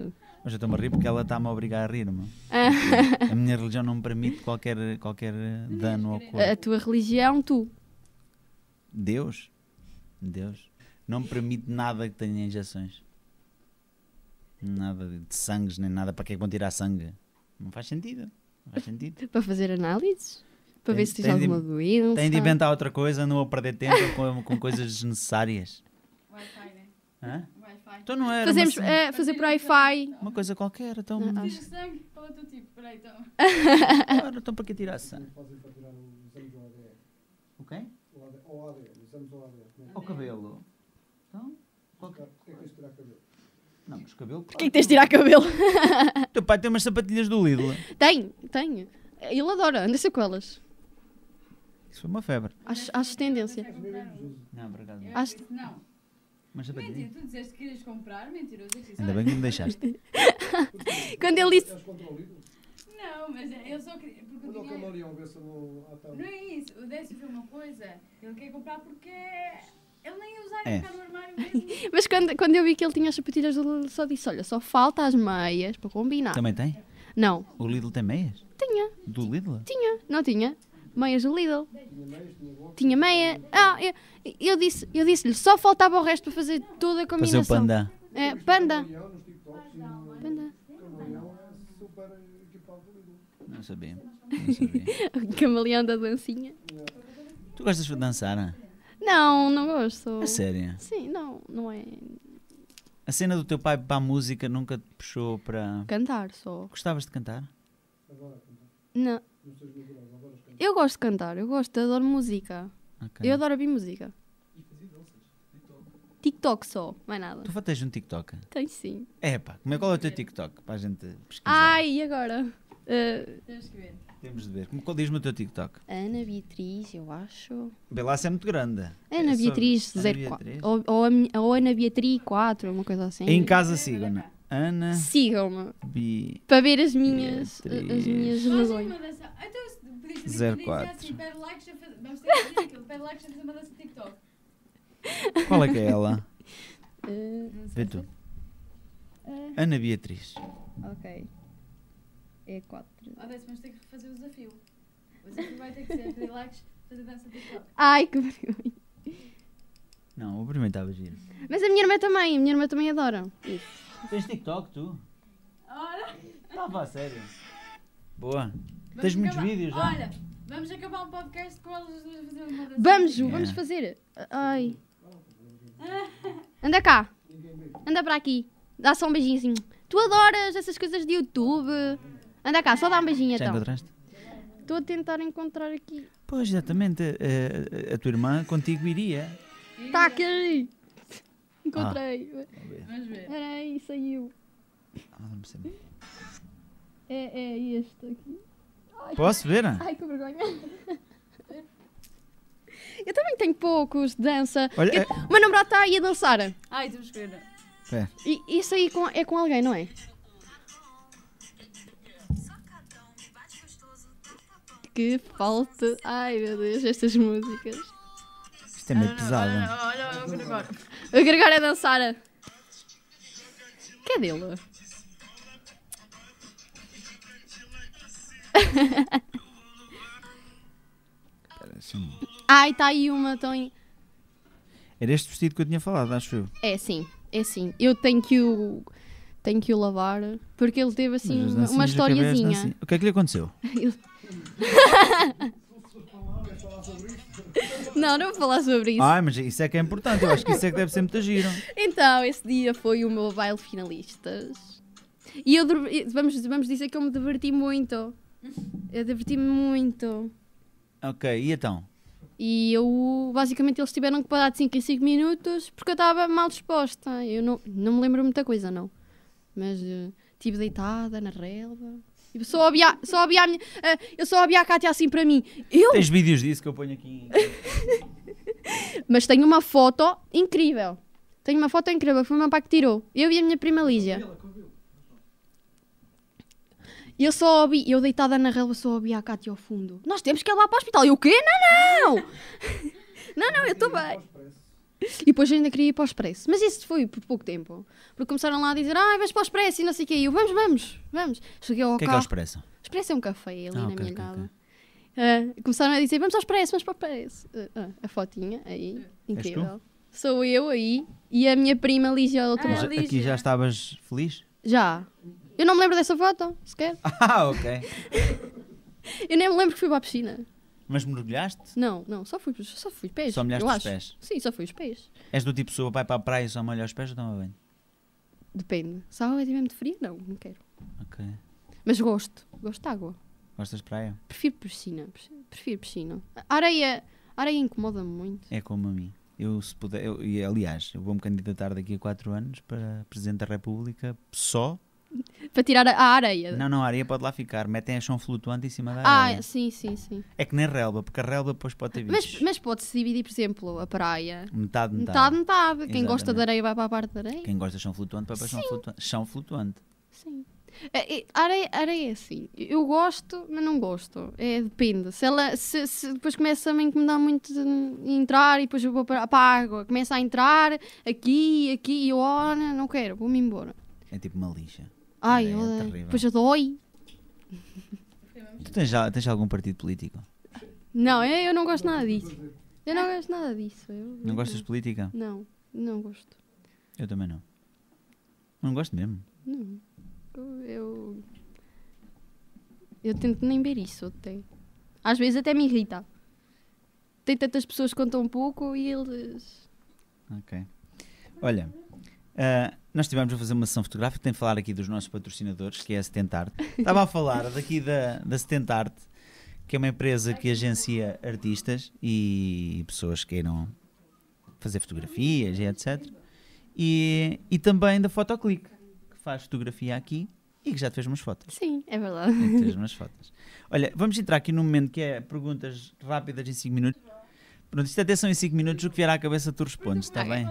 Mas eu estou-me a rir porque ela está-me a obrigar a rir-me. Ah. a minha religião não me permite qualquer, qualquer dano ao corpo. A tua religião, tu? Deus. Deus. Não me permite nada que tenha injeções. Nada de sangues, nem nada. Para que é que vão tirar sangue? Não faz sentido. Não faz sentido. (laughs) para fazer análises? Para tem, ver se tens alguma de, doença? Tem de inventar outra coisa, não vou perder tempo com, com coisas desnecessárias. Wi-Fi, né? Hã? Então não era. Fazemos, uma... uh, eh, fazer por Wi-Fi. Uma coisa qualquer, então. Não, tira sangue para outro tipo, peraí então. (laughs) Ora, então para que tirar sangue? para tirar os exames ao ADN. O quê? O ADN, o ADN, exames ao ADN. cabelo. Então? Porquê é que tens de tirar cabelo? Não, mas cabelo. Porquê é que tens de tirar cabelo? (laughs) Teu pai tem umas sapatilhas do Lidl. Tenho, tenho. Ele adora, anda se com elas. Isso foi uma febre. Acho, acho tendência. É não, obrigado. Acho... Não. Mas já Mentira, tu disseste que querias comprar, mentiroso. Ainda bem que me deixaste. (laughs) Quando ele disse. Não, mas é, eu só queria. Porque eu tinha... Não é isso, o Décio viu uma coisa, ele quer comprar porque. Ele nem ia usar, é. ficar no armário mesmo. (laughs) mas quando, quando eu vi que ele tinha as sapatilhas do Lidl, só disse: Olha, só falta as meias para combinar. Também tem? Não. O Lidl tem meias? Tinha. Do Lidl? Tinha, não tinha meias de Lidl. Tinha meias, tinha meia. Ah, eu, eu disse, eu disse-lhe, só faltava o resto para fazer toda a combinação. Fazer o panda. É, panda. Panda. Não sabia. Não sabia. (laughs) camaleão da dancinha. Tu gostas de dançar, não? É? Não, não gosto. A sério? Sim, não, não é. A cena do teu pai para a música nunca te puxou para. Cantar só. Gostavas de cantar? Agora cantar. Não. Eu gosto de cantar, eu gosto, adoro música. Okay. Eu adoro ouvir música. E danças? TikTok. só, mais nada. Tu tens um TikTok? Tenho sim. É pá, como é qual é o teu TikTok? Para a gente pesquisar. Ai, e agora? Uh, temos que ver. Temos de ver. Como é qual diz-me o teu TikTok? Ana Beatriz, eu acho. Belácia é muito grande. Ana é Beatriz 04. Ou, ou, ou, Ana Beatriz 4, uma coisa assim. Em casa sigam-me. Ana. Sigam-me. Para ver as minhas. Beatriz. As minhas Então, 04. Assim, Qual é que é ela? Uh, (laughs) Vê tu. Uh, Ana Beatriz. Ok. É 4. Odete, ah, vamos ter que refazer o desafio. O desafio vai ter que ser pedir likes, fazer dança TikTok. Ai, que vergonha. Não, o primeiro estava giro. Mas a minha irmã também, a minha irmã também adora. Isso. Tens TikTok, tu? Ora! Estava a sério. Boa. Vamos Tens muitos acabar. vídeos já? Olha, vamos acabar um podcast com elas duas fazer uma Vamos, Yeah. É. vamos fazer. Ai. (laughs) Anda cá. Anda para aqui. Dá só um beijinho assim. Tu adoras essas coisas de YouTube. Anda cá, só dá um beijinho Já então. encontraste? Estou a tentar encontrar aqui. Pois, exatamente. Eh, a, tua irmã contigo iria. Tá aqui. Encontrei. Ah, vamos ver. Era aí, saiu. Ah, não É, é este aqui. Ai, Posso ver? Ai, que vergonha. Eu também tenho poucos de dança. Olha, é... Uma namorada está aí a dançar. Ai, temos que ver. É. E isso aí é com alguém, não é? Que falta. Ai meu Deus, estas músicas. Isto é meio pesado. Olha, olha, olha, o Gregório. O Gregório é dançar. Que é dele? (laughs) Parece um... Ai, está aí uma tão. Era este vestido que eu tinha falado, acho eu. É sim, é sim. Eu tenho que o. Tenho que o lavar porque ele teve assim uma, uma historiazinha. O que é que lhe aconteceu? Ele... (laughs) Não, não vou falar sobre isso. Ah, mas isso é que é importante. Eu acho que isso é que deve ser muito giro. Então, esse dia foi o meu baile finalistas. E eu vamos, vamos dizer que eu me diverti muito. Eu diverti-me muito. Ok, e então? E eu, basicamente, eles tiveram que parar de 5 em 5 minutos porque eu estava mal disposta. Eu não, não me lembro muita coisa, não. Mas uh, eh, estive deitada na relva. Tipo, eh, eu só ouvia, só ouvia a minha, uh, eu só ouvia a Kátia assim para mim. Eu? Tens vídeos disso que eu ponho aqui. (laughs) Mas tenho uma foto incrível. Tenho uma foto incrível, foi o meu pai que tirou. Eu e a minha prima Lígia. E eu só ouvi, eu deitada na relva, só ouvi a Cátia ao fundo. Nós temos que ir lá para o hospital. E o quê? Não, não! (laughs) não, não, eu estou bem. E depois ainda queria ir para o Expresso. Mas isso foi por pouco tempo. Porque começaram lá a dizer, ah, vais para o Expresso e não sei o quê. E eu, vamos, vamos, vamos. Cheguei ao carro. O que é que é o Expresso? O Expresso é um café ali ah, na okay, minha casa. Okay, uh, começaram a dizer, vamos ao Expresso, vamos para o Expresso. Uh, uh, a fotinha aí, incrível. Sou eu aí e a minha prima Lígia. Ah, Lígia. Aqui já estavas feliz? Já. Eu não me lembro dessa foto, sequer. (laughs) Ah, ok. eu nem me lembro que fui para a piscina. Mas mergulhaste? Não, não, só fui, só fui pés. Só molhaste os acho. pés? Sim, só fui os pés. És do tipo pessoa, vai para a praia e só molha os pés ou toma banho? Depende. Se a água estiver muito fria, não, não quero. Ok. Mas gosto, gosto de água. Gostas de praia? Prefiro piscina, prefiro piscina. A areia, a areia incomoda-me muito. É como a mim. Eu, se puder, eu, aliás, eu vou-me candidatar daqui a 4 anos para Presidente da República só para tirar a areia. Não, não, a areia pode lá ficar. Metem a chão flutuante em cima da ah, areia. Ah, sim, sim, sim. É que nem relva, porque a relva depois pode ter bichos. Mas, mas pode-se dividir, por exemplo, a praia. Metade, metade. Metade, metade. Quem gosta de areia vai para a parte da areia. Quem gosta de chão flutuante vai para a chão flutuante. Chão flutuante. Sim. A é, é, areia, areia é assim, eu gosto, mas não gosto. É, depende. Se ela se, se depois começa a me incomodar muito entrar e depois eu vou para, para a água, começa a entrar aqui, aqui, e oh, não quero, vou-me embora. É tipo uma lixa. Ai, é eu eu dói. Tu tens, já, tens algum partido político? Não, eu, eu não gosto nada disso. Eu não gosto nada disso. Eu, não gostas de política? Não, não gosto. Eu também não. Não gosto mesmo. Não. Eu. Eu tento nem ver isso até. Às vezes até me irrita. Tem tantas pessoas que contam pouco e eles. Ok. Olha, uh, nós estivemos a fazer uma sessão fotográfica, tem de falar aqui dos nossos patrocinadores, que é a Setentarte. Estava a falar daqui da, da Setentarte, que é uma empresa que agencia artistas e pessoas que queiram fazer fotografias e etc. E, e também da Fotoclick, que faz fotografia aqui e que já te fez umas fotos. Sim, é verdade. Já te fez umas fotos. Olha, vamos entrar aqui num momento que é perguntas rápidas em 5 minutos. Pronto, isto até são em 5 minutos, o que vier à cabeça tu respondes, está bem?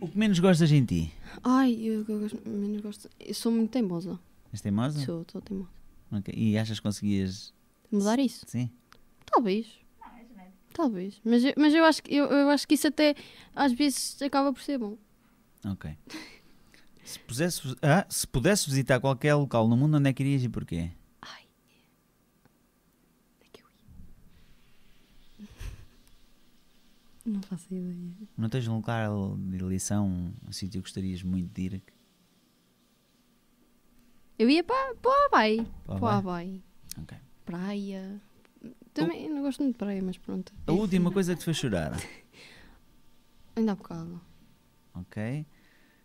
O que menos gostas em ti? Ai, eu, eu, gosto- menos gosto. Eu sou muito teimosa. És teimosa? Sou, estou teimosa. Ok. E achas que conseguias. Mudar isso? Sim. Talvez. Ah, Talvez. Mas, eu- mas eu, acho que, eu, eu acho que isso até às vezes acaba por ser bom. Ok. (laughs) Se, pusesse, ah, se pudesse visitar qualquer local no mundo, onde é que irias e porquê? Não faço ideia. Não tens um lugar de eleição, um sítio que gostarias muito de ir? Eu ia para, para o Havaí. Para o Havaí. Ok. Praia. Também o... não gosto muito de praia, mas pronto. A última coisa que te fez chorar? (laughs) Ainda há bocado. Ok.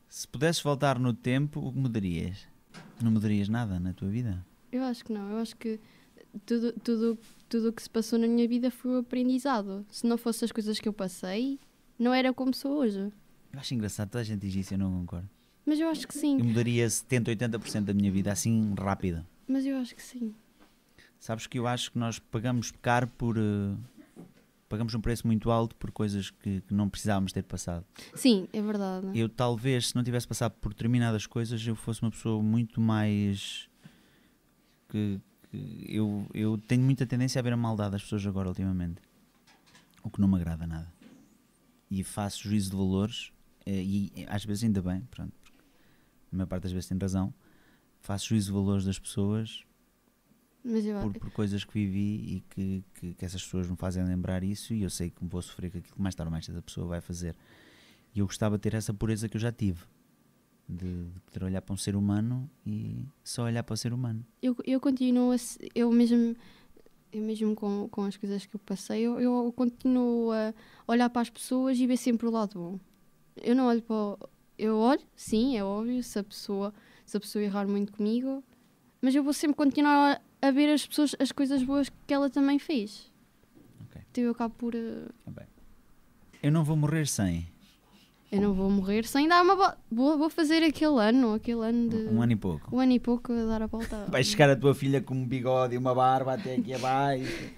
Se pudesses voltar no tempo, o que mudarias? Não mudarias nada na tua vida? Eu acho que não. Eu acho que tudo tudo tudo o que se passou na minha vida foi um aprendizado. Se não fossem as coisas que eu passei, não era como sou hoje. Eu acho engraçado, toda a gente diz isso, eu não concordo. Mas eu acho que sim. Eu mudaria 70, 80% da minha vida assim rápida. Mas eu acho que sim. Sabes que eu acho que nós pagamos caro por. Uh, pagamos um preço muito alto por coisas que, que, não precisávamos ter passado. Sim, é verdade. Eu talvez, se não tivesse passado por determinadas coisas, eu fosse uma pessoa muito mais. que eu, eu tenho muita tendência a ver a maldade das pessoas agora, ultimamente. O que não me agrada nada. E faço juízo de valores, eh, e às vezes ainda bem, pronto, porque a maior parte das vezes tem razão. Faço juízo de valores das pessoas por, por, coisas que vivi e que, que, que, essas pessoas me fazem lembrar isso, e eu sei que vou sofrer com aquilo que mais tarde ou mais cedo a pessoa vai fazer. E eu gostava de ter essa pureza que eu já tive de, de, poder olhar para um ser humano e só olhar para o ser humano. Eu, eu continuo a, eu mesmo eu mesmo com, com as coisas que eu passei, eu, eu continuo a olhar para as pessoas e ver sempre o lado bom. Eu não olho para o, eu olho, sim, é óbvio, se a pessoa se a pessoa errar muito comigo, mas eu vou sempre continuar a, a ver as pessoas as coisas boas que ela também fez. Okay. Então eu acabo por uh... eu não vou morrer sem eu não vou morrer sem dar uma volta. Vou, fazer aquele ano, aquele ano de. Um ano e pouco. Um ano e pouco a dar a volta. (laughs) Vai chegar a tua filha com um bigode e uma barba até aqui abaixo,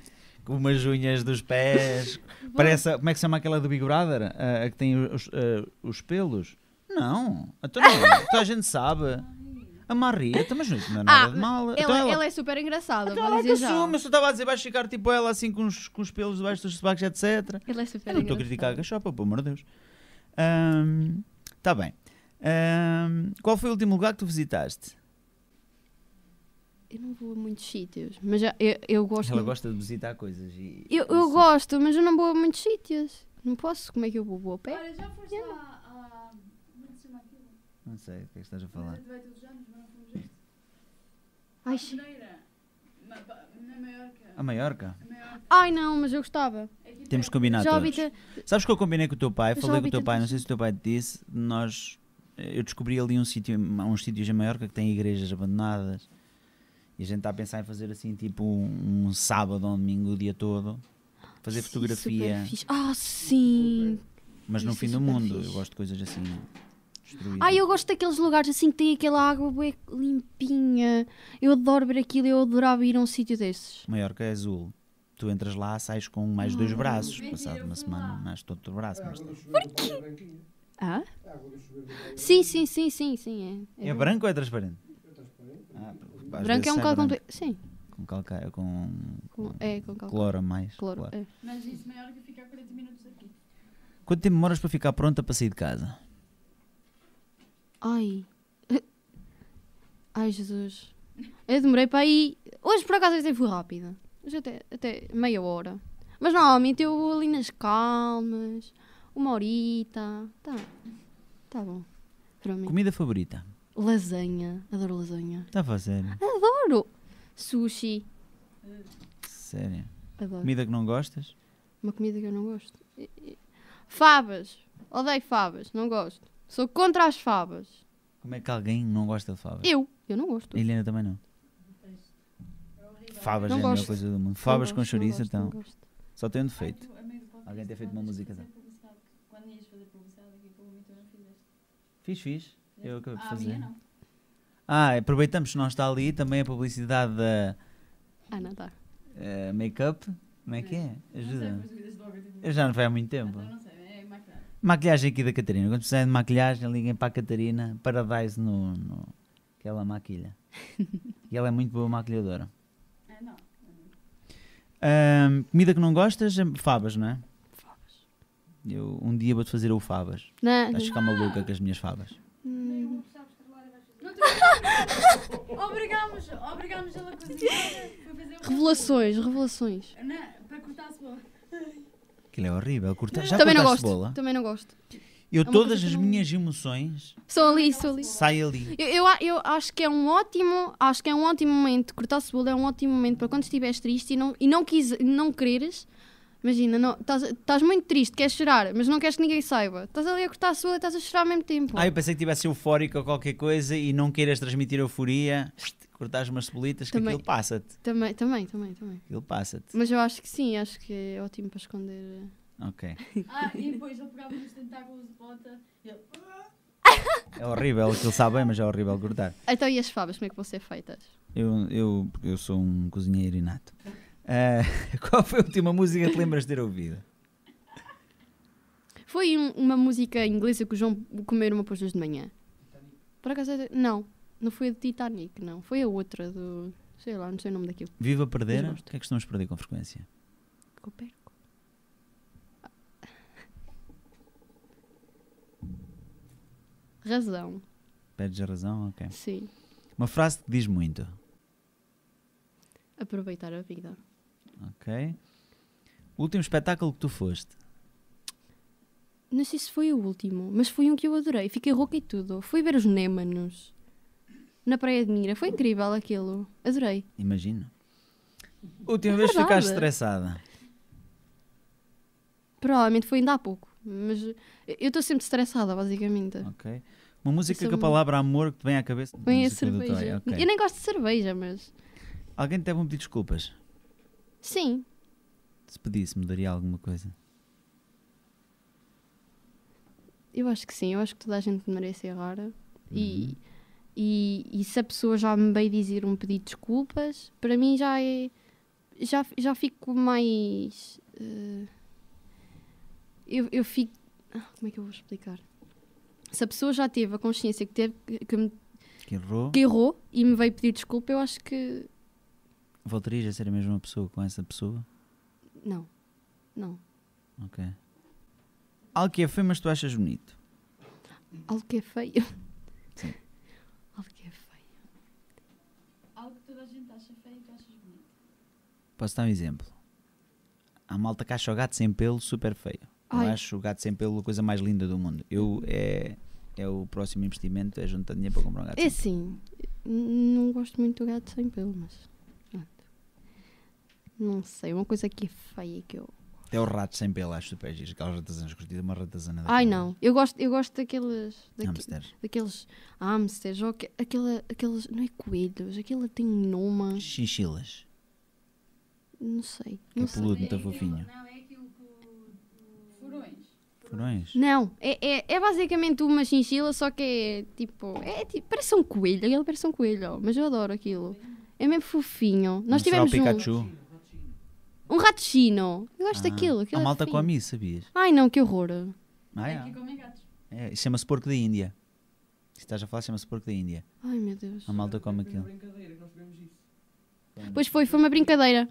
com umas unhas dos pés. Parece. Como é que se chama aquela do Bigorada? A, a que tem os, a, os pelos? Não. A então toda, a gente sabe. A Maria, então, mas não é nada ah, de mal. Ela, então ela, ela, é super engraçada. Então ela que assume, eu só estava a dizer, vais ficar tipo ela assim com os, com os pelos debaixo dos sebacos, etc. Ela é super eu não estou a criticar a cachopa, pelo amor de Deus. Está um, bem. Um, qual foi o último lugar que tu visitaste? Eu não vou a muitos sítios, mas eu, eu gosto. Ela gosta de visitar coisas. E, eu, eu assim. gosto, mas eu não vou a muitos sítios. Não posso, como é que eu vou, vou a pé? Olha, já foste ah, a, a. Não sei o que é que estás a falar. É Ai, a Maiorca? Ai não, mas eu gostava. Temos combinado combinar Já Sabes que eu combinei com o teu pai? Já Falei com o teu pai, não sei se o teu pai te disse. Nós, eh, eu descobri ali um sítio, uns sítios em Maiorca que têm igrejas abandonadas. E a gente está a pensar em fazer assim, tipo um, um sábado ou um domingo, o dia todo. Fazer Sim, é fotografia, Ah, sim! mas no é fim do mundo. fixe. Eu gosto de coisas assim. Ah, Ai, eu gosto daqueles lugares assim que tem aquela água bem limpinha. Eu adoro ver aquilo, eu adorava ir a um sítio desses. Maiorca é azul. Tu entras lá, sais com mais dois hum, braços. É Passado uma semana, mais todo o braço. Mas... Porquê? Ah? Sim, sim, sim, sim, sim. É, é, é branco ou é transparente? É transparente. Ah, branco é um calcão. Sim. Com calcário, com, com, é, com calcário. Clora mais. Cloro, cloro. É. Mas isso, maior que ficar 40 minutos aqui. Quanto tempo demoras para ficar pronta para sair de casa? Ai. Ai, Jesus. Eu demorei para ir Hoje, por acaso, eu fui rápida. Hoje até, até meia hora. Mas normalmente eu vou ali nas calmas. Uma horita. Tá. Tá bom. Para mim. Comida favorita? Lasanha. Adoro lasanha. Está a fazer? Adoro. Sushi. Sério? Adoro. Comida que não gostas? Uma comida que eu não gosto. fabas Odeio favas. Não gosto. Sou contra as favas. Como é que alguém não gosta de favas? Eu. Eu não gosto. A Helena também não. Favas não é a melhor coisa do mundo. Favas com gosto, chouriço, então. Só tem um defeito. Alguém ter feito uma música. Quando ias fazer publicidade aqui com o não fizeste. Fiz, fiz. Eu acabei de ah, fazer. Ah, aproveitamos que não está ali também a publicidade da Ah, não, está. Eh, make-up. Como é que é? ajuda mas Eu já não foi há muito tempo. então não sei. Maquilhagem aqui da Catarina. Quando precisarem de maquilhagem, liguem para a Catarina Paradise no, no que ela maquilha. (laughs) e ela é muito boa maquilhadora. É, não. Um, comida que não gostas, é favas, não é? Fabas. Eu um dia vou-te fazer o favas. Não. Vais ficar maluca com as minhas favas. Hum. obrigámos, ela a cozinhar. (laughs) Revelações, revelações. Não, para cortar a cebola. Aquilo é horrível. Corta... Já também não gosto. Cebola? Também não gosto. Eu, é todas as não... minhas emoções. São ali, são ali. Sai ali. Eu, eu, eu, acho que é um ótimo. Acho que é um ótimo momento. Cortar cebola é um ótimo momento para quando estiveres triste e não, e não, quis, não quereres. Imagina, estás muito triste, queres chorar, mas não queres que ninguém saiba. Estás ali a cortar a cebola e estás a chorar ao mesmo tempo. Ah, eu pensei que estivesse eufórico ou qualquer coisa e não queiras transmitir euforia cortares umas cebolitas que aquilo passa-te. Também, também, também, também. Aquilo passa-te. Mas eu acho que sim, acho que é ótimo para esconder. Eh. Ok. (laughs) ah, e depois ele pegava nos tentáculos de bota e ele... É horrível, aquilo sabe bem, mas é horrível cortar. Então e as fabas, como é que vão ser feitas? Eu, eu, eu sou um cozinheiro inato. Uh, (laughs) qual foi a última música que te lembras de ter ouvido? Foi um, uma música inglesa que o João Comer uma pôs de manhã. Por acaso, é não. Não foi a do Titanic, não. Foi a outra do. Sei lá, não sei o nome daquilo. Viva perder? O que é que estamos a perder com frequência? Que eu perco. Ah. Razão. Perdes a razão? Ok. Sim. Uma frase que diz muito. Aproveitar a vida. Ok. O último espetáculo que tu foste? Não sei se foi o último, mas foi um que eu adorei. Fiquei rouca e tudo. Fui ver os Némanos na Praia de Mira. Foi incrível aquilo. Adorei. Imagino. Última é vez que ficaste estressada? Provavelmente foi ainda há pouco. Mas eu estou sempre estressada, basicamente. Ok. Uma música com a palavra amor que te vem à cabeça? Vem a cerveja. Okay. Eu nem gosto de cerveja, mas. Alguém te deve um pedir desculpas? Sim. Se pedisse, me daria alguma coisa? Eu acho que sim. Eu acho que toda a gente merece errar. Uhum. E e, e, se a pessoa já me veio dizer um pedido de desculpas, para mim já é. Já, já fico mais. Uh, eu, eu fico. Ah, como é que eu vou explicar? Se a pessoa já teve a consciência que teve. que, que, me, que errou. que errou e me veio pedir desculpa, eu acho que. Voltarias a ser a mesma pessoa com essa pessoa? Não. Não. Ok. Algo que é feio, mas tu achas bonito? Algo que é feio. Sim. Posso dar um exemplo? Há malta que acha o gato sem pelo super feio. Ai. Eu acho o gato sem pelo a coisa mais linda do mundo. Eu é, é o próximo investimento, é juntar dinheiro para comprar um gato. É sim, não gosto muito do gato sem pelo, mas. Não sei, uma coisa que é feia que eu. Até o rato sem pelo, acho super giro. Aquelas ratazanas curtidas, uma ratazana Ai daquelas. não, eu gosto, eu gosto daqueles. Daqu hamsters. Daqueles hamsters, ou aquela, aqueles. Não é coelhos, aquela tem numa. Chinchilas. Não sei. não é peludo, muito fofinho. Não, é aquilo com Furões. Furões? Não, é, é, é, basicamente uma chinchila, só que é tipo. É, é, tipo parece um coelho, ele parece um coelho, mas eu adoro aquilo. É mesmo fofinho. Nós não tivemos. Será o Pikachu? Um... Um ratinho, Eu gosto ah, daquilo. A é malta é come isso, sabias? Ai não, que horror. Ah, é. Aqui comem gatos. É, chama-se porco da Índia. Se estás a falar, chama-se porco da Índia. Ai meu Deus. A malta come aquilo. Pois foi, foi uma brincadeira.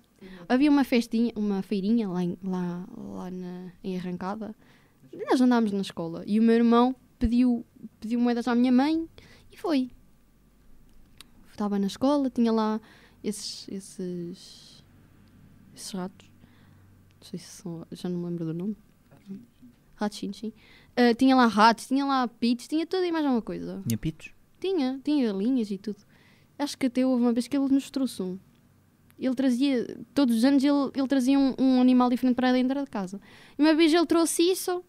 Havia uma festinha, uma feirinha lá em, lá, lá na, em Arrancada. Nós andámos na escola e o meu irmão pediu, pediu moedas à minha mãe e foi. Estava na escola, tinha lá esses, esses, esses ratos. Não sei se são, já não me lembro do nome. Ratinhos, sim. Uh, tinha lá ratos, tinha lá pitos, tinha tudo e mais alguma coisa. Tinha pitos? Tinha, tinha galinhas e tudo. Acho que até houve uma vez que ele nos trouxe um ele trazia, todos os anos ele, ele trazia um, um animal diferente para dentro da casa. E uma vez ele trouxe isso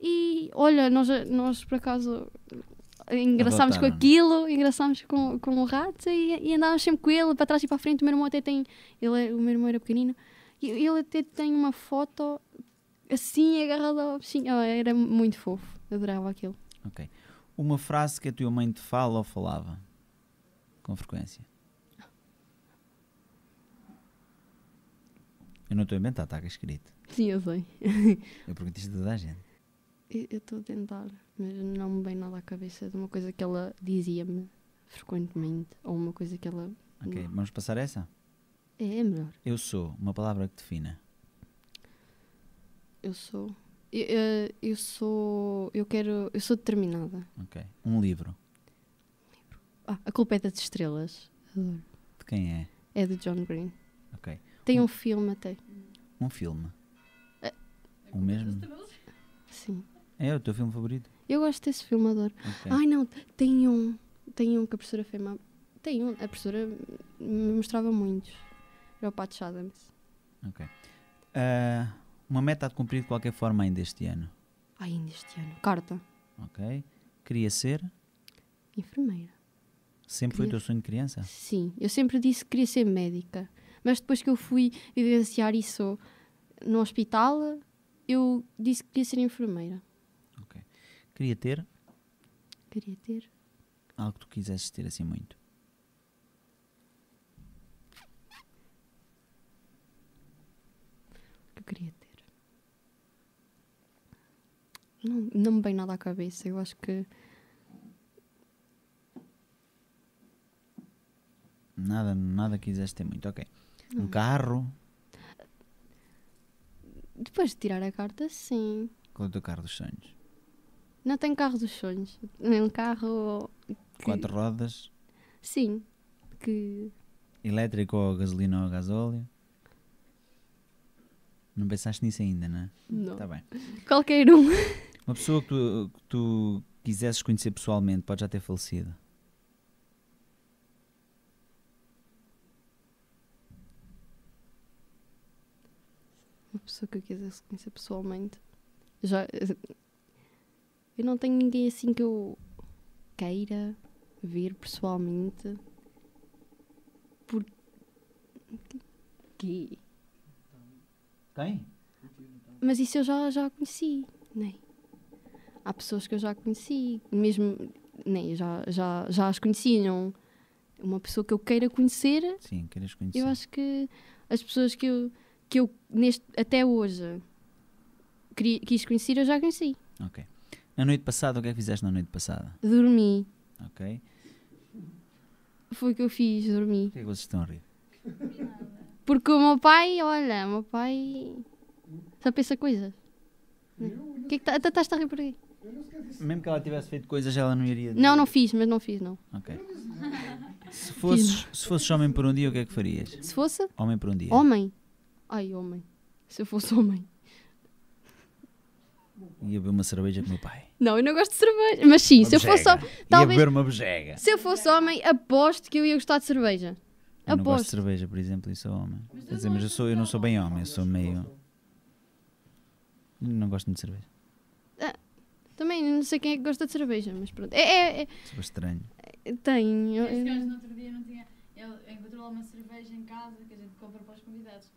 e olha, nós, nós por acaso engraçámos com aquilo, engraçámos com, com o rato e, e andávamos sempre com ele para trás e para a frente. O meu irmão até tem, ele, é, o meu irmão era pequenino, e ele até tem uma foto assim agarrado ao bichinho. Oh, era muito fofo, adorava aquilo. Ok. Uma frase que a tua mãe te fala ou falava com frequência? Eu não estou a inventar, está escrito. Sim, eu sei. (laughs) eu pergunto isto a toda a gente. Eu estou a tentar, mas não me vem nada à cabeça de uma coisa que ela dizia-me frequentemente, ou uma coisa que ela. Ok, não. vamos passar essa? É, é melhor. Eu sou, uma palavra que defina. Eu sou. Eu, eu, eu sou. Eu quero. Eu sou determinada. Ok. Um livro. Um livro. Ah, A Culpa é das Estrelas. Adoro. De quem é? É de John Green. Ok. Tem um filme até. Um filme? É. O mesmo? Sim. É, é o teu filme favorito? Eu gosto desse filme, adoro. Okay. Ai não, tem um. Tem um que a professora fez mal. Tem um. A professora me mostrava muitos. Era o Pat Adams. Ok. Uh, uma meta a cumprir de qualquer forma ainda este ano? Ainda este ano. Carta. Ok. Queria ser? Enfermeira. Sempre queria... foi o teu sonho de criança? Sim. Eu sempre disse que queria ser médica. Mas depois que eu fui vivenciar isso no hospital, eu disse que queria ser enfermeira. Ok. Queria ter? Queria ter. Algo que tu quisesse ter assim muito? O que eu queria ter? Não, não me vem nada à cabeça. Eu acho que. Nada, nada quiseste ter muito, ok. Um carro? Depois de tirar a carta, sim. Qual é o teu carro dos sonhos? Não tenho carro dos sonhos. nem um carro. Que... Quatro rodas? Sim. Que. Elétrico ou gasolina ou gasóleo? Não pensaste nisso ainda, não é? Não. Tá bem. Qualquer um. Uma pessoa que tu, que tu quisesses conhecer pessoalmente pode já ter falecido. pessoa que eu quisesse conhecer pessoalmente. Já. Eh, eu não tenho ninguém assim que eu queira ver pessoalmente. porque quem Tem? Mas isso eu já, já conheci, nem. Né? Há pessoas que eu já conheci, mesmo. nem, né? já, já, já as conheciam uma pessoa que eu queira conhecer. Sim, queiras conhecer. Eu acho que as pessoas que eu que eu neste, até hoje queria, quis conhecer, eu já conheci. Ok. Na noite passada, o que é que fizeste na noite passada? Dormi. Ok. Foi o que eu fiz, dormi. Por que é que vocês estão a rir? Porque o meu pai, olha, o meu pai só pensa coisas. O que é que tá, então estás a rir por aí? Mesmo que ela tivesse feito coisas, ela não iria. Não, não fiz, mas não fiz, não. Ok. Se fosses, se fosses homem por um dia, o que é que farias? Se fosse? Homem por um dia. Homem. Ai, homem. Se eu fosse homem. Ia beber uma cerveja com o meu pai. Não, eu não gosto de cerveja. Mas sim, uma se bejega. eu fosse homem. Talvez, ia beber uma bejega. Se eu fosse homem, aposto que eu ia gostar de cerveja. Eu aposto. não gosto de cerveja, por exemplo, e sou homem. Mas Quer dizer, mas eu, sou, eu não sou bem homem, eu sou meio. Não gosto de cerveja. Ah, também não sei quem é que gosta de cerveja, mas pronto. É, é, é... Sou estranho. É, tenho. Este é. gajo no outro dia não tinha. Ele encontrou lá uma cerveja em casa que a gente compra para os convidados.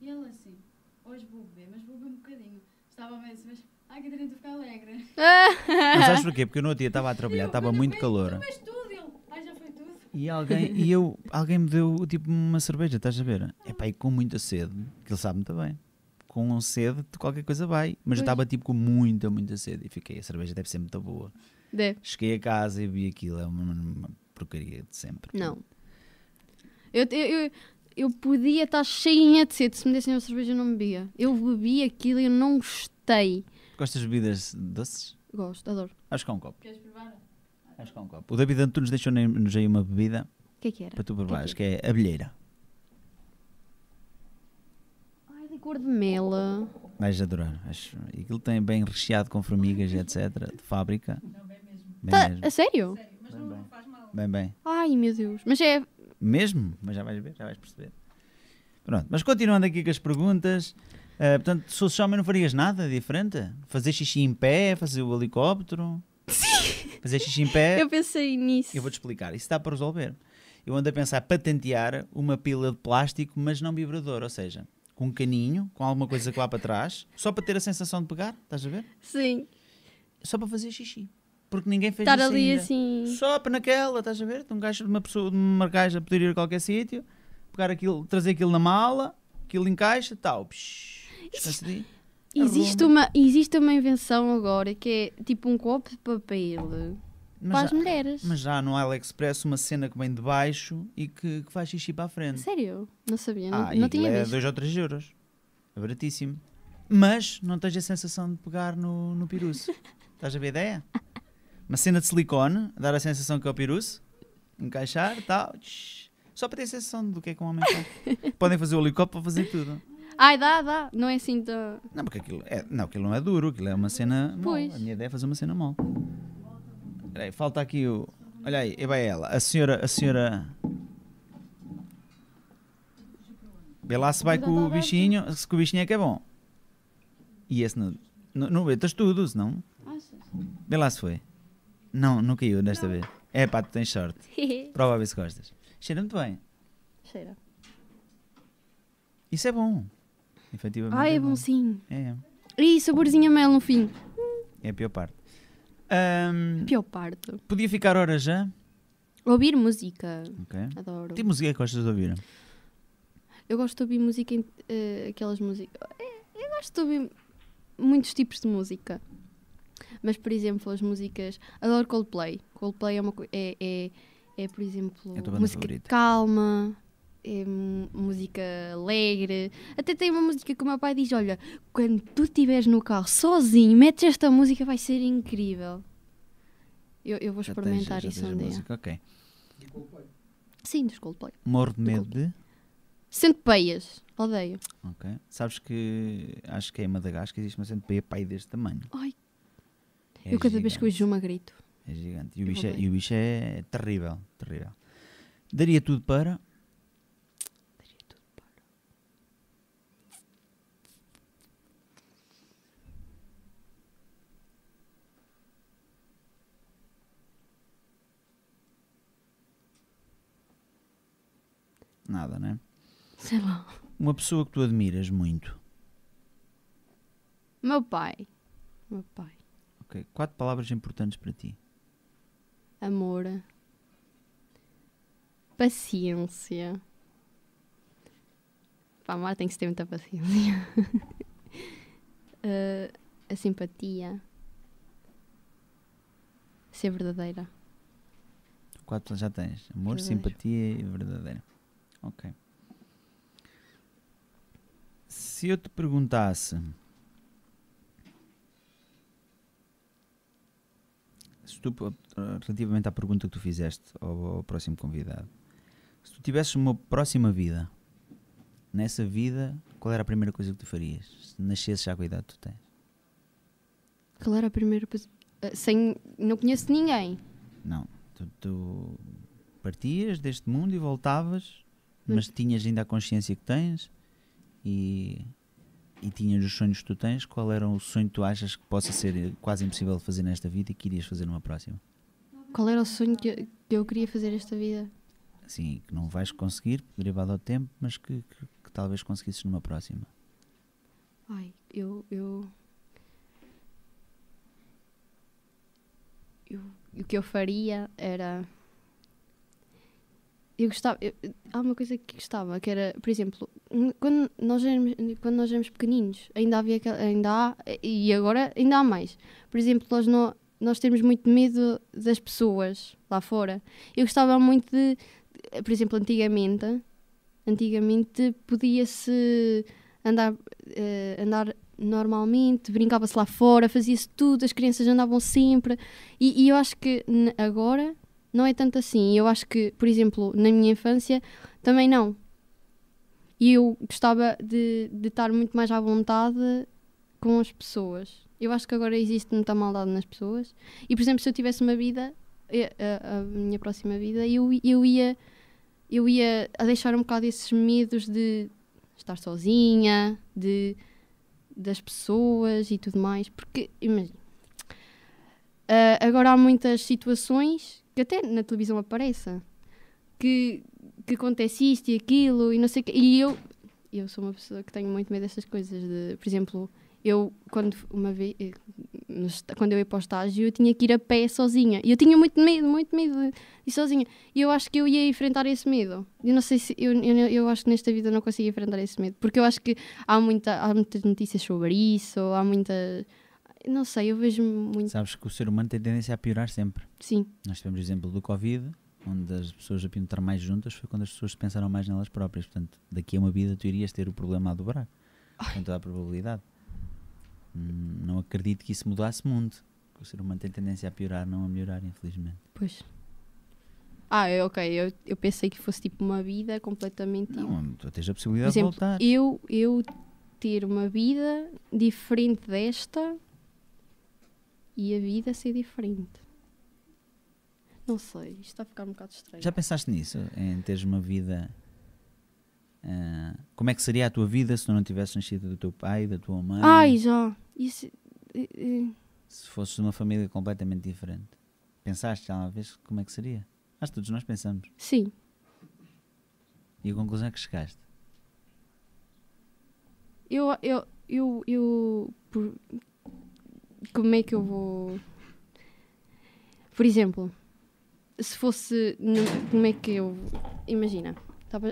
E ela assim, hoje vou beber, mas vou beber um bocadinho. Estava bem assim, mas ai que estou ficar alegre. (laughs) Mas sabes porquê? Porque eu no outro dia estava a trabalhar, estava muito bem, calor. Tu tudo, ele, ai já foi tudo. E alguém, e eu, alguém me deu tipo uma cerveja, estás a ver? É ah. pá, e com muita sede, que ele sabe muito bem com sede, qualquer coisa vai. Mas pois. eu estava tipo com muita, muita sede e fiquei. A cerveja deve ser muito boa. Deve. Cheguei a casa e vi aquilo, é uma, uma porcaria de sempre. Não. eu, eu, eu podia estar cheinha de sede. Se me dessem uma cerveja, eu não bebia. Eu bebi aquilo e eu não gostei. Gostas de bebidas doces? Gosto, adoro. Acho que é um copo. Queres provar? Acho que é um copo. O David Antunes deixou-nos aí uma bebida. O que é que era? Para tu acho que, é que, é abelheira. Ai, de cor de mel. Vais adorar. Acho. Aquilo tem bem recheado com formigas, etc. De fábrica. Não, bem mesmo. Bem tá, mesmo. A sério? sério mas bem, não bem. faz mal. Bem, bem. Ai, meu Deus. Mas é mesmo, mas já vais ver, já vais perceber. Pronto, mas continuando aqui com as perguntas, uh, portanto, se fosse homem não farias nada diferente? Fazer xixi em pé, fazer o helicóptero? Sim! Fazer xixi em pé? Eu pensei nisso. Eu vou-te explicar, isso dá para resolver. Eu ando a pensar patentear uma pila de plástico, mas não vibrador, ou seja, com um caninho, com alguma coisa que lá para trás, só para ter a sensação de pegar, estás a ver? Sim. Só para fazer xixi porque ninguém fez Estar isso ali ainda. assim. Só naquela, estás a ver? Um gajo, uma pessoa, uma gaja poder ir a qualquer sítio, pegar aquilo, trazer aquilo na mala, aquilo encaixa, tal. Psh, existe, existe uma, existe uma invenção agora que é tipo um copo de papel. Mas para já, as mulheres. Mas já no AliExpress uma cena que vem de baixo e que, que faz xixi para a frente. Sério? Não sabia, não, ah, não tinha é visto. 2 ou 3 euros. É baratíssimo. Mas não tens a sensação de pegar no, no piruço. (laughs) Estás a ver a ideia? uma cena de silicone, dar a sensação que é o piruço, encaixar tal. Só para ter a sensação do que é que um homem faz. (laughs) Podem fazer o helicóptero para fazer tudo. Ai, dá, dá. Não é assim de... Não, porque aquilo, é, não, aquilo não é duro, aquilo é uma cena pois. A minha ideia é fazer uma cena mal Peraí, falta aqui o... Olha aí, e vai ela. A senhora... A senhora... Vê lá se vai com o bichinho, se com o bichinho é que é bom. E esse não... Não, não estás tudo, senão... Vê lá se foi. Não, não caiu desta não. vez. É pá, tu tens sorte. (laughs) Prova a ver se gostas. Cheira muito bem. Cheira. Isso é bom. Efetivamente. Ah, é, é bom, sim. É. E saborzinho a mel no fim. É a pior parte. Um, pior parte. Podia ficar horas já? Ouvir música. Ok. Adoro. Que música é que gostas de ouvir? Eu gosto de ouvir música, uh, aquelas músicas. Eh, eu gosto de ouvir muitos tipos de música. Mas, por exemplo, as músicas. Adoro Coldplay. Coldplay é uma é, é, é, por exemplo, é música favorita. calma, é música alegre. Até tem uma música que o meu pai diz: Olha, quando tu estiveres no carro sozinho, metes esta música, vai ser incrível. Eu, eu vou já experimentar tens, isso um dia. Música, ok. Sim, dos Coldplay. Morro de medo de? Centopeias. Odeio. Ok. Sabes que acho que é em Madagascar existe uma centopeia pai deste tamanho. Ai, é eu cada gigante. vez que vejo uma grito. É gigante. E o, bicho é, e o bicho é terrível, terrível. Daria tudo para. Daria tudo para. Nada, né? Sei lá. Uma pessoa que tu admiras muito. Meu pai. Meu pai. Ok. Quatro palavras importantes para ti: amor, paciência. Para amar tem que se ter muita paciência. uh, (laughs) a simpatia. Ser verdadeira. Quatro já tens: amor, simpatia e verdadeira. Ok. Se eu te perguntasse tu, ah, relativamente à pergunta que tu fizeste ao, ao próximo convidado, se tu tivesses uma próxima vida, nessa vida, qual era a primeira coisa que tu farias? Se nascesses já com a idade que tu tens? Qual era a primeira ah, sem Não conheço ninguém. Não. Tu, tu partias deste mundo e voltavas, mas, mas tinhas ainda a consciência que tens e e tinhas os sonhos que tu tens, qual era o sonho que tu achas que possa ser eh, quase impossível fazer nesta vida e que irias fazer numa próxima? Qual era o sonho que eu, que eu queria fazer nesta vida? Sim, que não vais conseguir, derivado ao tempo, mas que, que, que talvez conseguisses numa próxima. Ai, eu, eu. Eu. O que eu faria era eu gostava. Eu, há uma coisa que gostava, que era, por exemplo, quando nós éramos, quando nós éramos pequeninos, ainda havia. Ainda há, e agora ainda há mais. Por exemplo, nós, não, nós temos muito medo das pessoas lá fora. Eu gostava muito de. Por exemplo, antigamente. Antigamente podia-se andar, uh, andar normalmente, brincava-se lá fora, fazia-se tudo, as crianças andavam sempre. E, e eu acho que agora não é tanto assim. Eu acho que, por exemplo, na minha infância também não. E eu gostava de, de estar muito mais à vontade com as pessoas. Eu acho que agora existe muita maldade nas pessoas. E, por exemplo, se eu tivesse uma vida, eh, a, a minha próxima vida, eu, eu ia eu ia a deixar um bocado esses medos de estar sozinha, de das pessoas e tudo mais, porque imagina. Uh, agora há muitas situações que até na televisão apareça, que, que acontece isto e aquilo e não sei o E eu, eu sou uma pessoa que tenho muito medo dessas coisas. De, por exemplo, eu, quando, uma vez, eh, quando eu ia para o estágio, eu tinha que ir a pé sozinha. E eu tinha muito medo, muito medo de ir sozinha. E eu acho que eu ia enfrentar esse medo. Eu não sei se. Eu, eu, eu acho que nesta vida não consigo enfrentar esse medo. Porque eu acho que há, muita, há muitas notícias sobre isso, há muitas não sei, eu vejo-me muito. Sabes que o ser humano tem tendência a piorar sempre. Sim. Nós tivemos o exemplo do Covid, onde as pessoas a pintar mais juntas foi quando as pessoas pensaram mais nelas próprias. Portanto, daqui a uma vida tu irias ter o problema a dobrar. Ai. Com toda a probabilidade. Hum, não acredito que isso mudasse muito. O ser humano tem tendência a piorar, não a melhorar, infelizmente. Pois. Ah, eu, é, ok. Eu, eu pensei que fosse tipo uma vida completamente. Não, tipo tu tens a possibilidade exemplo, de voltar. Eu, eu ter uma vida diferente desta e a vida ser diferente. Não sei, isto está a ficar um bocado estranho. Já pensaste nisso? Em teres uma vida. Uh, como é que seria a tua vida se tu não tivesses nascido do teu pai, da tua mãe? Ai, já. Isso, eh, eh. se fosses uma família completamente diferente, pensaste uma vez como é que seria? Acho que todos nós pensamos. Sim. E a conclusão é que chegaste? Eu, eu, eu, eu por, como é que eu vou. Por exemplo, se fosse. Como é que eu. Imagina.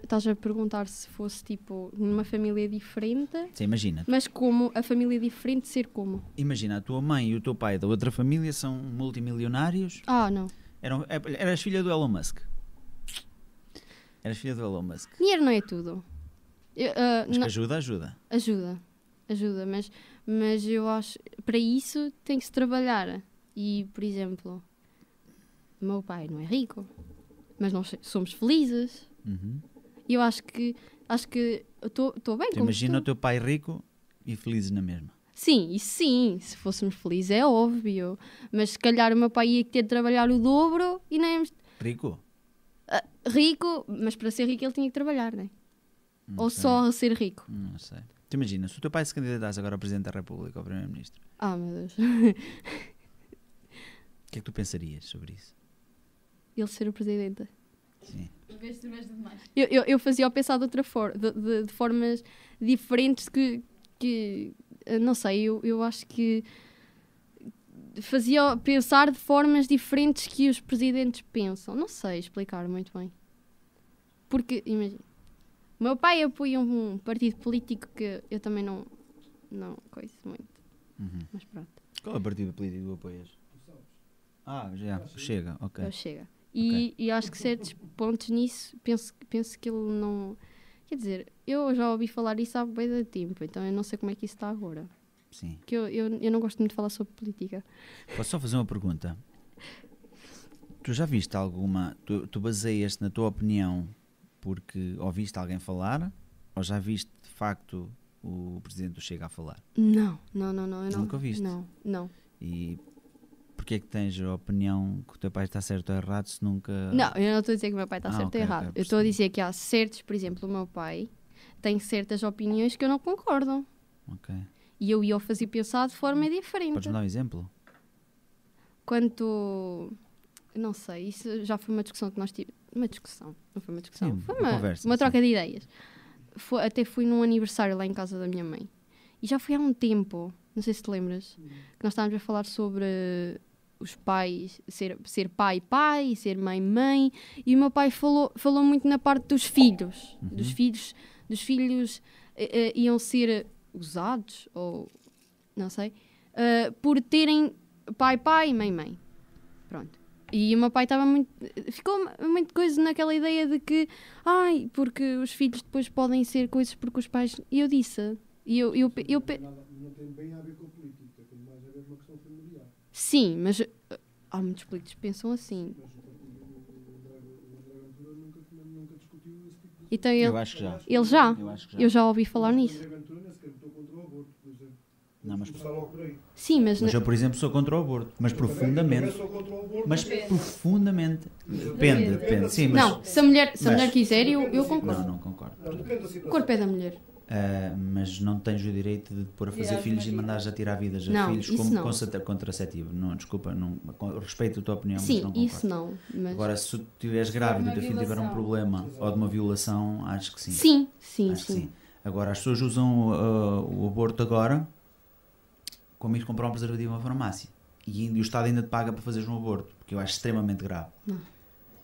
Estás a perguntar se fosse tipo numa família diferente. Sim, imagina. Mas como a família diferente ser como? Imagina, a tua mãe e o teu pai da outra família são multimilionários. Ah, não. Eram, é, eras filha do Elon Musk. Eras filha do Elon Musk. Dinheiro não é tudo. Eu, uh, ah, mas não... ajuda, ajuda. Ajuda, ajuda, mas mas eu acho, para isso tem que se trabalhar. E, por exemplo, meu pai não é rico, mas nós somos felizes. Uhum. E eu acho que acho que estou bem tu Imagina o teu pai rico e feliz na mesma. Sim, e sim, se fôssemos felizes é óbvio. Mas se calhar o meu pai ia ter de trabalhar o dobro e nem. Rico? Uh, rico, mas para ser rico ele tinha que trabalhar, né? não é? Ou sei. só ser rico? Não sei. Tu imaginas, se o teu pai se candidatasse agora a Presidente da República ou Primeiro-Ministro. Ah, meu Deus. O que é que tu pensarias sobre isso? Ele ser o Presidente. Sim. Eu, eu, eu fazia-o pensar de, outra forma, de, de, de, formas diferentes que, que. Eh, não sei, eu, eu acho que. Fazia pensar de formas diferentes que os presidentes pensam. Não sei explicar muito bem. Porque, imagina o meu pai apoia um partido político que eu também não, não conheço muito. Uhum. Mas pronto. Qual é o partido político que apoias? Ah, já. Chega, ok. Eu é chega. E, okay. e acho que certos pontos nisso, penso, penso que ele não. Quer dizer, eu já ouvi falar isso há bem de tempo, então eu não sei como é que isso está agora. Sim. Que eu, eu, eu não gosto muito de falar sobre política. Posso só fazer uma pergunta? tu já viste alguma. Tu, tu baseias na tua opinião porque ouviste alguém falar ou já viste de facto o presidente do Chega a falar? Não, não, não, não. Nunca ouviste? Não, não. E porque é que tens a opinião que o teu pai está certo ou errado se nunca. Não, eu não estou a dizer que o meu pai está ah, certo okay, ou errado. Okay, eu estou a dizer que há certos, por exemplo, o meu pai tem certas opiniões que eu não concordo. Ok. E eu ia fazer pensar de forma diferente. Podes me dar um exemplo? Quanto. Não sei, isso já foi uma discussão que nós tivemos uma discussão. Não foi uma discussão, sim, foi uma, uma, conversa, uma troca de ideias. Foi, até fui num aniversário lá em casa da minha mãe. E já foi há um tempo, não sei se te lembras, que nós estávamos a falar sobre os pais, ser, ser pai, pai, ser mãe, mãe. E o meu pai falou, falou muito na parte dos filhos. Uhum. Dos filhos, dos filhos uh, uh, iam ser usados, ou não sei, uh, por terem pai, pai, mãe, mãe. Pronto. E o meu pai estava muito. ficou muito coisa naquela ideia de que, ai, porque os filhos depois podem ser coisas porque os pais. E eu disse. E eu, eu, eu, eu não tem bem a ver com política, tem mais a ver com uma questão familiar. Sim, mas eh, há muitos políticos que pensam assim. Então ele, eu acho que já. Ele já. Eu, já. eu já ouvi falar nisso. Não, mas... Sim, mas... mas eu, por exemplo, sou contra o aborto, mas eu profundamente. Também, aborto, mas depende. profundamente. Depende, depende. Sim, mas... Não, se a mulher, se a mulher quiser, eu, eu concordo. Não, não concordo. Não, o corpo é da mulher. Uh, mas não tens o direito de pôr a fazer filhos e mandares a tirar vidas a não, filhos como não. contraceptivo. Não, desculpa, não, respeito a tua opinião, Sim, mas não concordo. isso não. Mas... Agora, se tu estiveres grávida e o teu filho tiver um é problema Exato. ou de uma violação, acho que sim. Sim, sim, sim. sim. Agora, as pessoas usam uh, o aborto agora como ir comprar um preservativo na uma farmácia. E, e, o Estado ainda te paga para fazeres um aborto, porque eu acho extremamente grave. Não.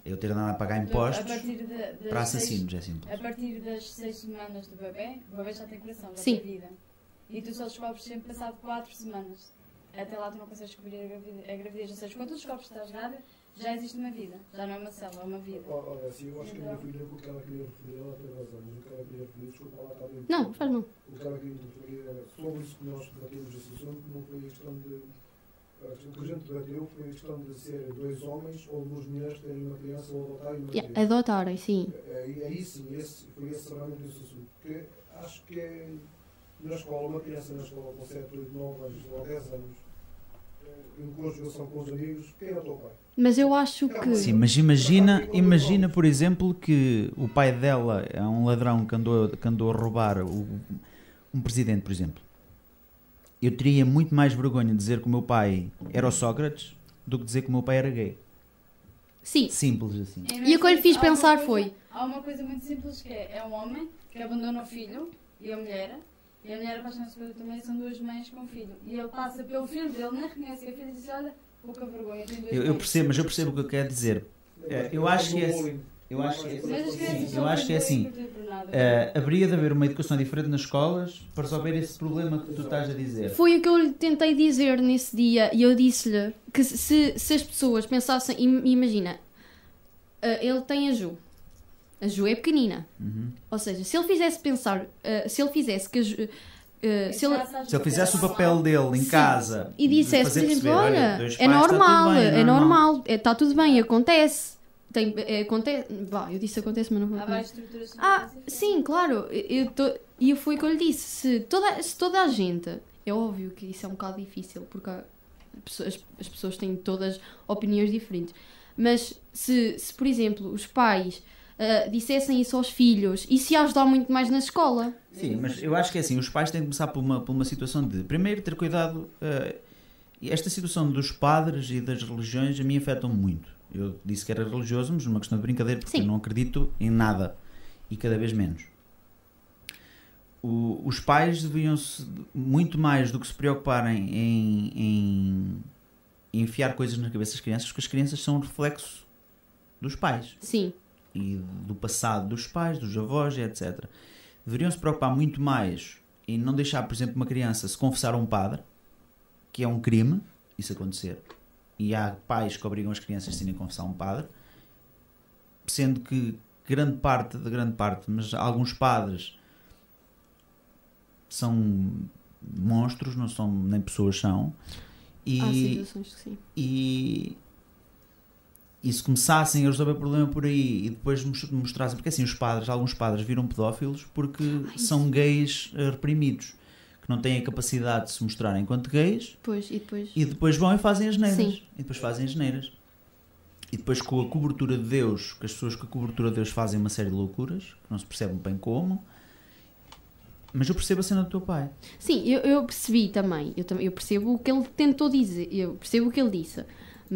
Eu ter andado a pagar impostos a de, de para assassinos, seis, é simples. A partir das seis semanas do bebê, o bebê já tem coração, já Sim. tem vida. E tu só descobres sempre passado quatro semanas. Até lá tu não consegues descobrir a gravidez. A gravidez. Ou seja, quando tu descobres que estás grávida, já existe uma vida, já não é uma célula, é uma vida. Olha, assim, eu acho que a minha filha, o que ela queria referir, ela tem razão, mas o que ela queria referir, desculpa, ela está bem. Não, faz não. O que ela queria referir era sobre isso que nós debatemos esse assunto, não foi a questão de. O que a gente debateu foi a questão de ser dois homens ou duas mulheres que terem uma criança ou adotarem uma criança. Yeah, adotarem, sim. Aí é, é, é sim, esse, foi esse realmente esse assunto. Porque acho que é, na escola, uma criança na escola com 7, 8, 9 anos ou 10 anos em conjugação com os amigos, quem é o teu pai? Mas eu acho é que. Sim, mas imagina, imagina por exemplo, que o pai dela é um ladrão que andou, que andou a roubar o, um presidente, por exemplo. Eu teria muito mais vergonha de dizer que o meu pai era o Sócrates do que dizer que o meu pai era gay. Sim. Simples assim. É, e o que eu lhe fiz pensar coisa, foi. Há uma coisa muito simples que é, é um homem que abandona o filho e a mulher e a mulher apaixona-se ele também, são duas mães com filho. E ele passa pelo filho dele, nem reconhece que a filha diz: Olha, pouca vergonha. Eu, eu, percebo, mas eu percebo o que eu quero dizer. É, é é eu acho que é. Assim, eu acho, que, sim, eu acho que é assim. Uh, haveria de haver uma educação diferente nas escolas para resolver esse problema que tu estás a dizer. Foi o que eu lhe tentei dizer nesse dia e eu disse-lhe que se, se as pessoas pensassem, imagina, uh, ele tem a Ju, a Ju é pequenina. Uhum. Ou seja, se ele fizesse pensar, uh, se ele fizesse que a Ju, Uh, eh, se, ele, se ele, fizesse o papel dele em Sim. casa e dissesse, por exemplo, olha, é, tá é, é normal, é, normal, está é, tudo bem, acontece. Tem, é, acontece, eu disse acontece, mas não vou Há estruturas Ah, assim. sim, claro. E eu, tô, eu foi o que eu lhe disse. Se toda, se toda a gente. É óbvio que isso é um bocado difícil, porque pessoas, as pessoas têm todas opiniões diferentes. Mas se, se por exemplo, os pais uh, dissessem isso aos filhos, isso ia ajudar muito mais na escola. Sim, mas eu acho que é assim, os pais têm que começar por uma, por uma situação de, primeiro, ter cuidado. Uh, esta situação dos padres e das religiões a mim afetam muito. Eu disse que era religioso, mas numa questão de brincadeira, porque eu não acredito em nada e cada vez menos. O, os pais deviam-se muito mais do que se preocuparem em, em, em enfiar coisas na cabeça das crianças, porque as crianças são um reflexo dos pais. Sim e do passado dos pais, dos avós, etc., deveriam se preocupar muito mais em não deixar, por exemplo, uma criança se confessar a um padre, que é um crime, isso acontecer. E há pais que obrigam as crianças a se confessar a um padre, sendo que grande parte, de grande parte, mas alguns padres são monstros, não são, nem pessoas são. E, há situações que sim. E, e se começassem a resolver o problema por aí e depois mostrassem, porque assim os padres, alguns padres viram pedófilos porque Ai, são gays eh, reprimidos que não têm a capacidade de se mostrar enquanto gays pois, e, depois... e depois vão e fazem as neiras Sim. e depois fazem as neiras e depois com a cobertura de Deus que as pessoas com a cobertura de Deus fazem uma série de loucuras que não se percebem bem como mas eu percebo a cena do teu pai. Sim, eu, eu percebi também. Eu, eu percebo o que ele tentou dizer. Eu percebo o que ele disse.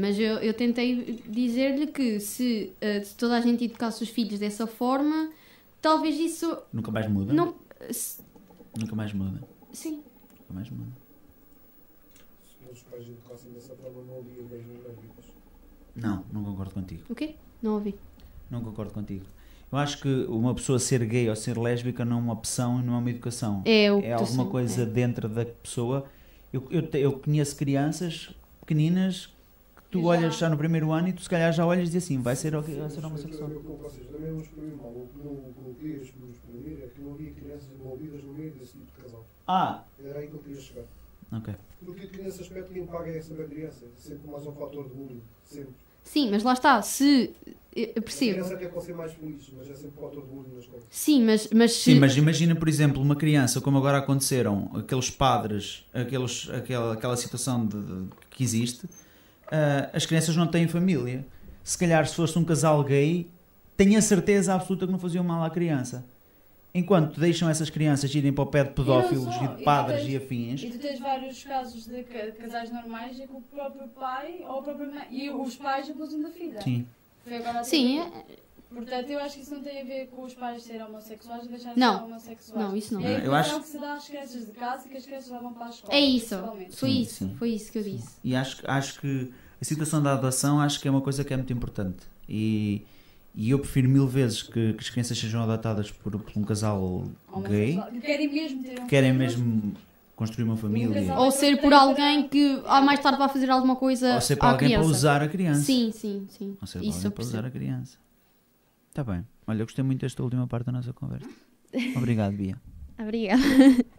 Mas eu, eu tentei dizer-lhe que se, uh, toda a gente educasse os filhos dessa forma, talvez isso. Nunca mais muda? Não, se... Nunca mais muda? Sim. Nunca mais muda. Se os pais educassem dessa forma, não havia gays nem Não, não concordo contigo. O quê? Não ouvi. Não concordo contigo. Eu acho que uma pessoa ser gay ou ser lésbica não é uma opção e não é uma educação. É, o é alguma coisa é. dentro da pessoa. Eu, eu, eu conheço crianças pequeninas tu já... olhas já no primeiro ano e tu se calhar já olhas e dizes assim, vai ser, vai ser homossexual. Vocês também não mal. o que não eu me exprimir é que não havia crianças envolvidas no meio desse tipo de casal. Ah! Era aí que eu queria chegar. Ok. Porque que nesse aspecto quem paga é sempre a criança, sempre mais um fator de bullying, sempre. Sim, mas lá está, se. Eu percebo. A criança quer ser mais feliz, mas é sempre fator de bullying nas coisas. Sim, mas, mas se... Sim, mas imagina, por exemplo, uma criança, como agora aconteceram, aqueles padres, aqueles, aquela, aquela situação de, de que existe uh, as crianças não têm família. Se calhar, se fosse um casal gay, tenho a certeza absoluta que não faziam mal à criança. Enquanto deixam essas crianças irem para o pé de pedófilos e, só, e de padres e, tens, e, afins. E tu tens vários casos de casais normais é e com o próprio pai ou a própria mãe e os pais abusam da filha. Sim. Sim, Portanto, eu acho que isso não tem a ver com os pais serem homossexuais e deixarem não. de ser homossexuais. Não, isso não. É a é, eu acho que se dá às crianças de casa e que as crianças levam para a escola. É isso. Foi sim, isso. Sim. Foi isso que eu disse. E acho, acho que a situação da adoção acho que é uma coisa que é muito importante. E, e eu prefiro mil vezes que, que as crianças sejam adotadas por, por um casal gay. Que querem mesmo ter um Querem mesmo construir uma família. Ou é ser por alguém que ah, mais tarde vai fazer alguma coisa. Ou ser por alguém criança. para usar a criança. Sim, sim, sim. Ou ser por Isso alguém para usar a criança. Está bem. Olha, gostei muito desta última parte da nossa conversa. (laughs) Obrigado, Bia. Obrigada.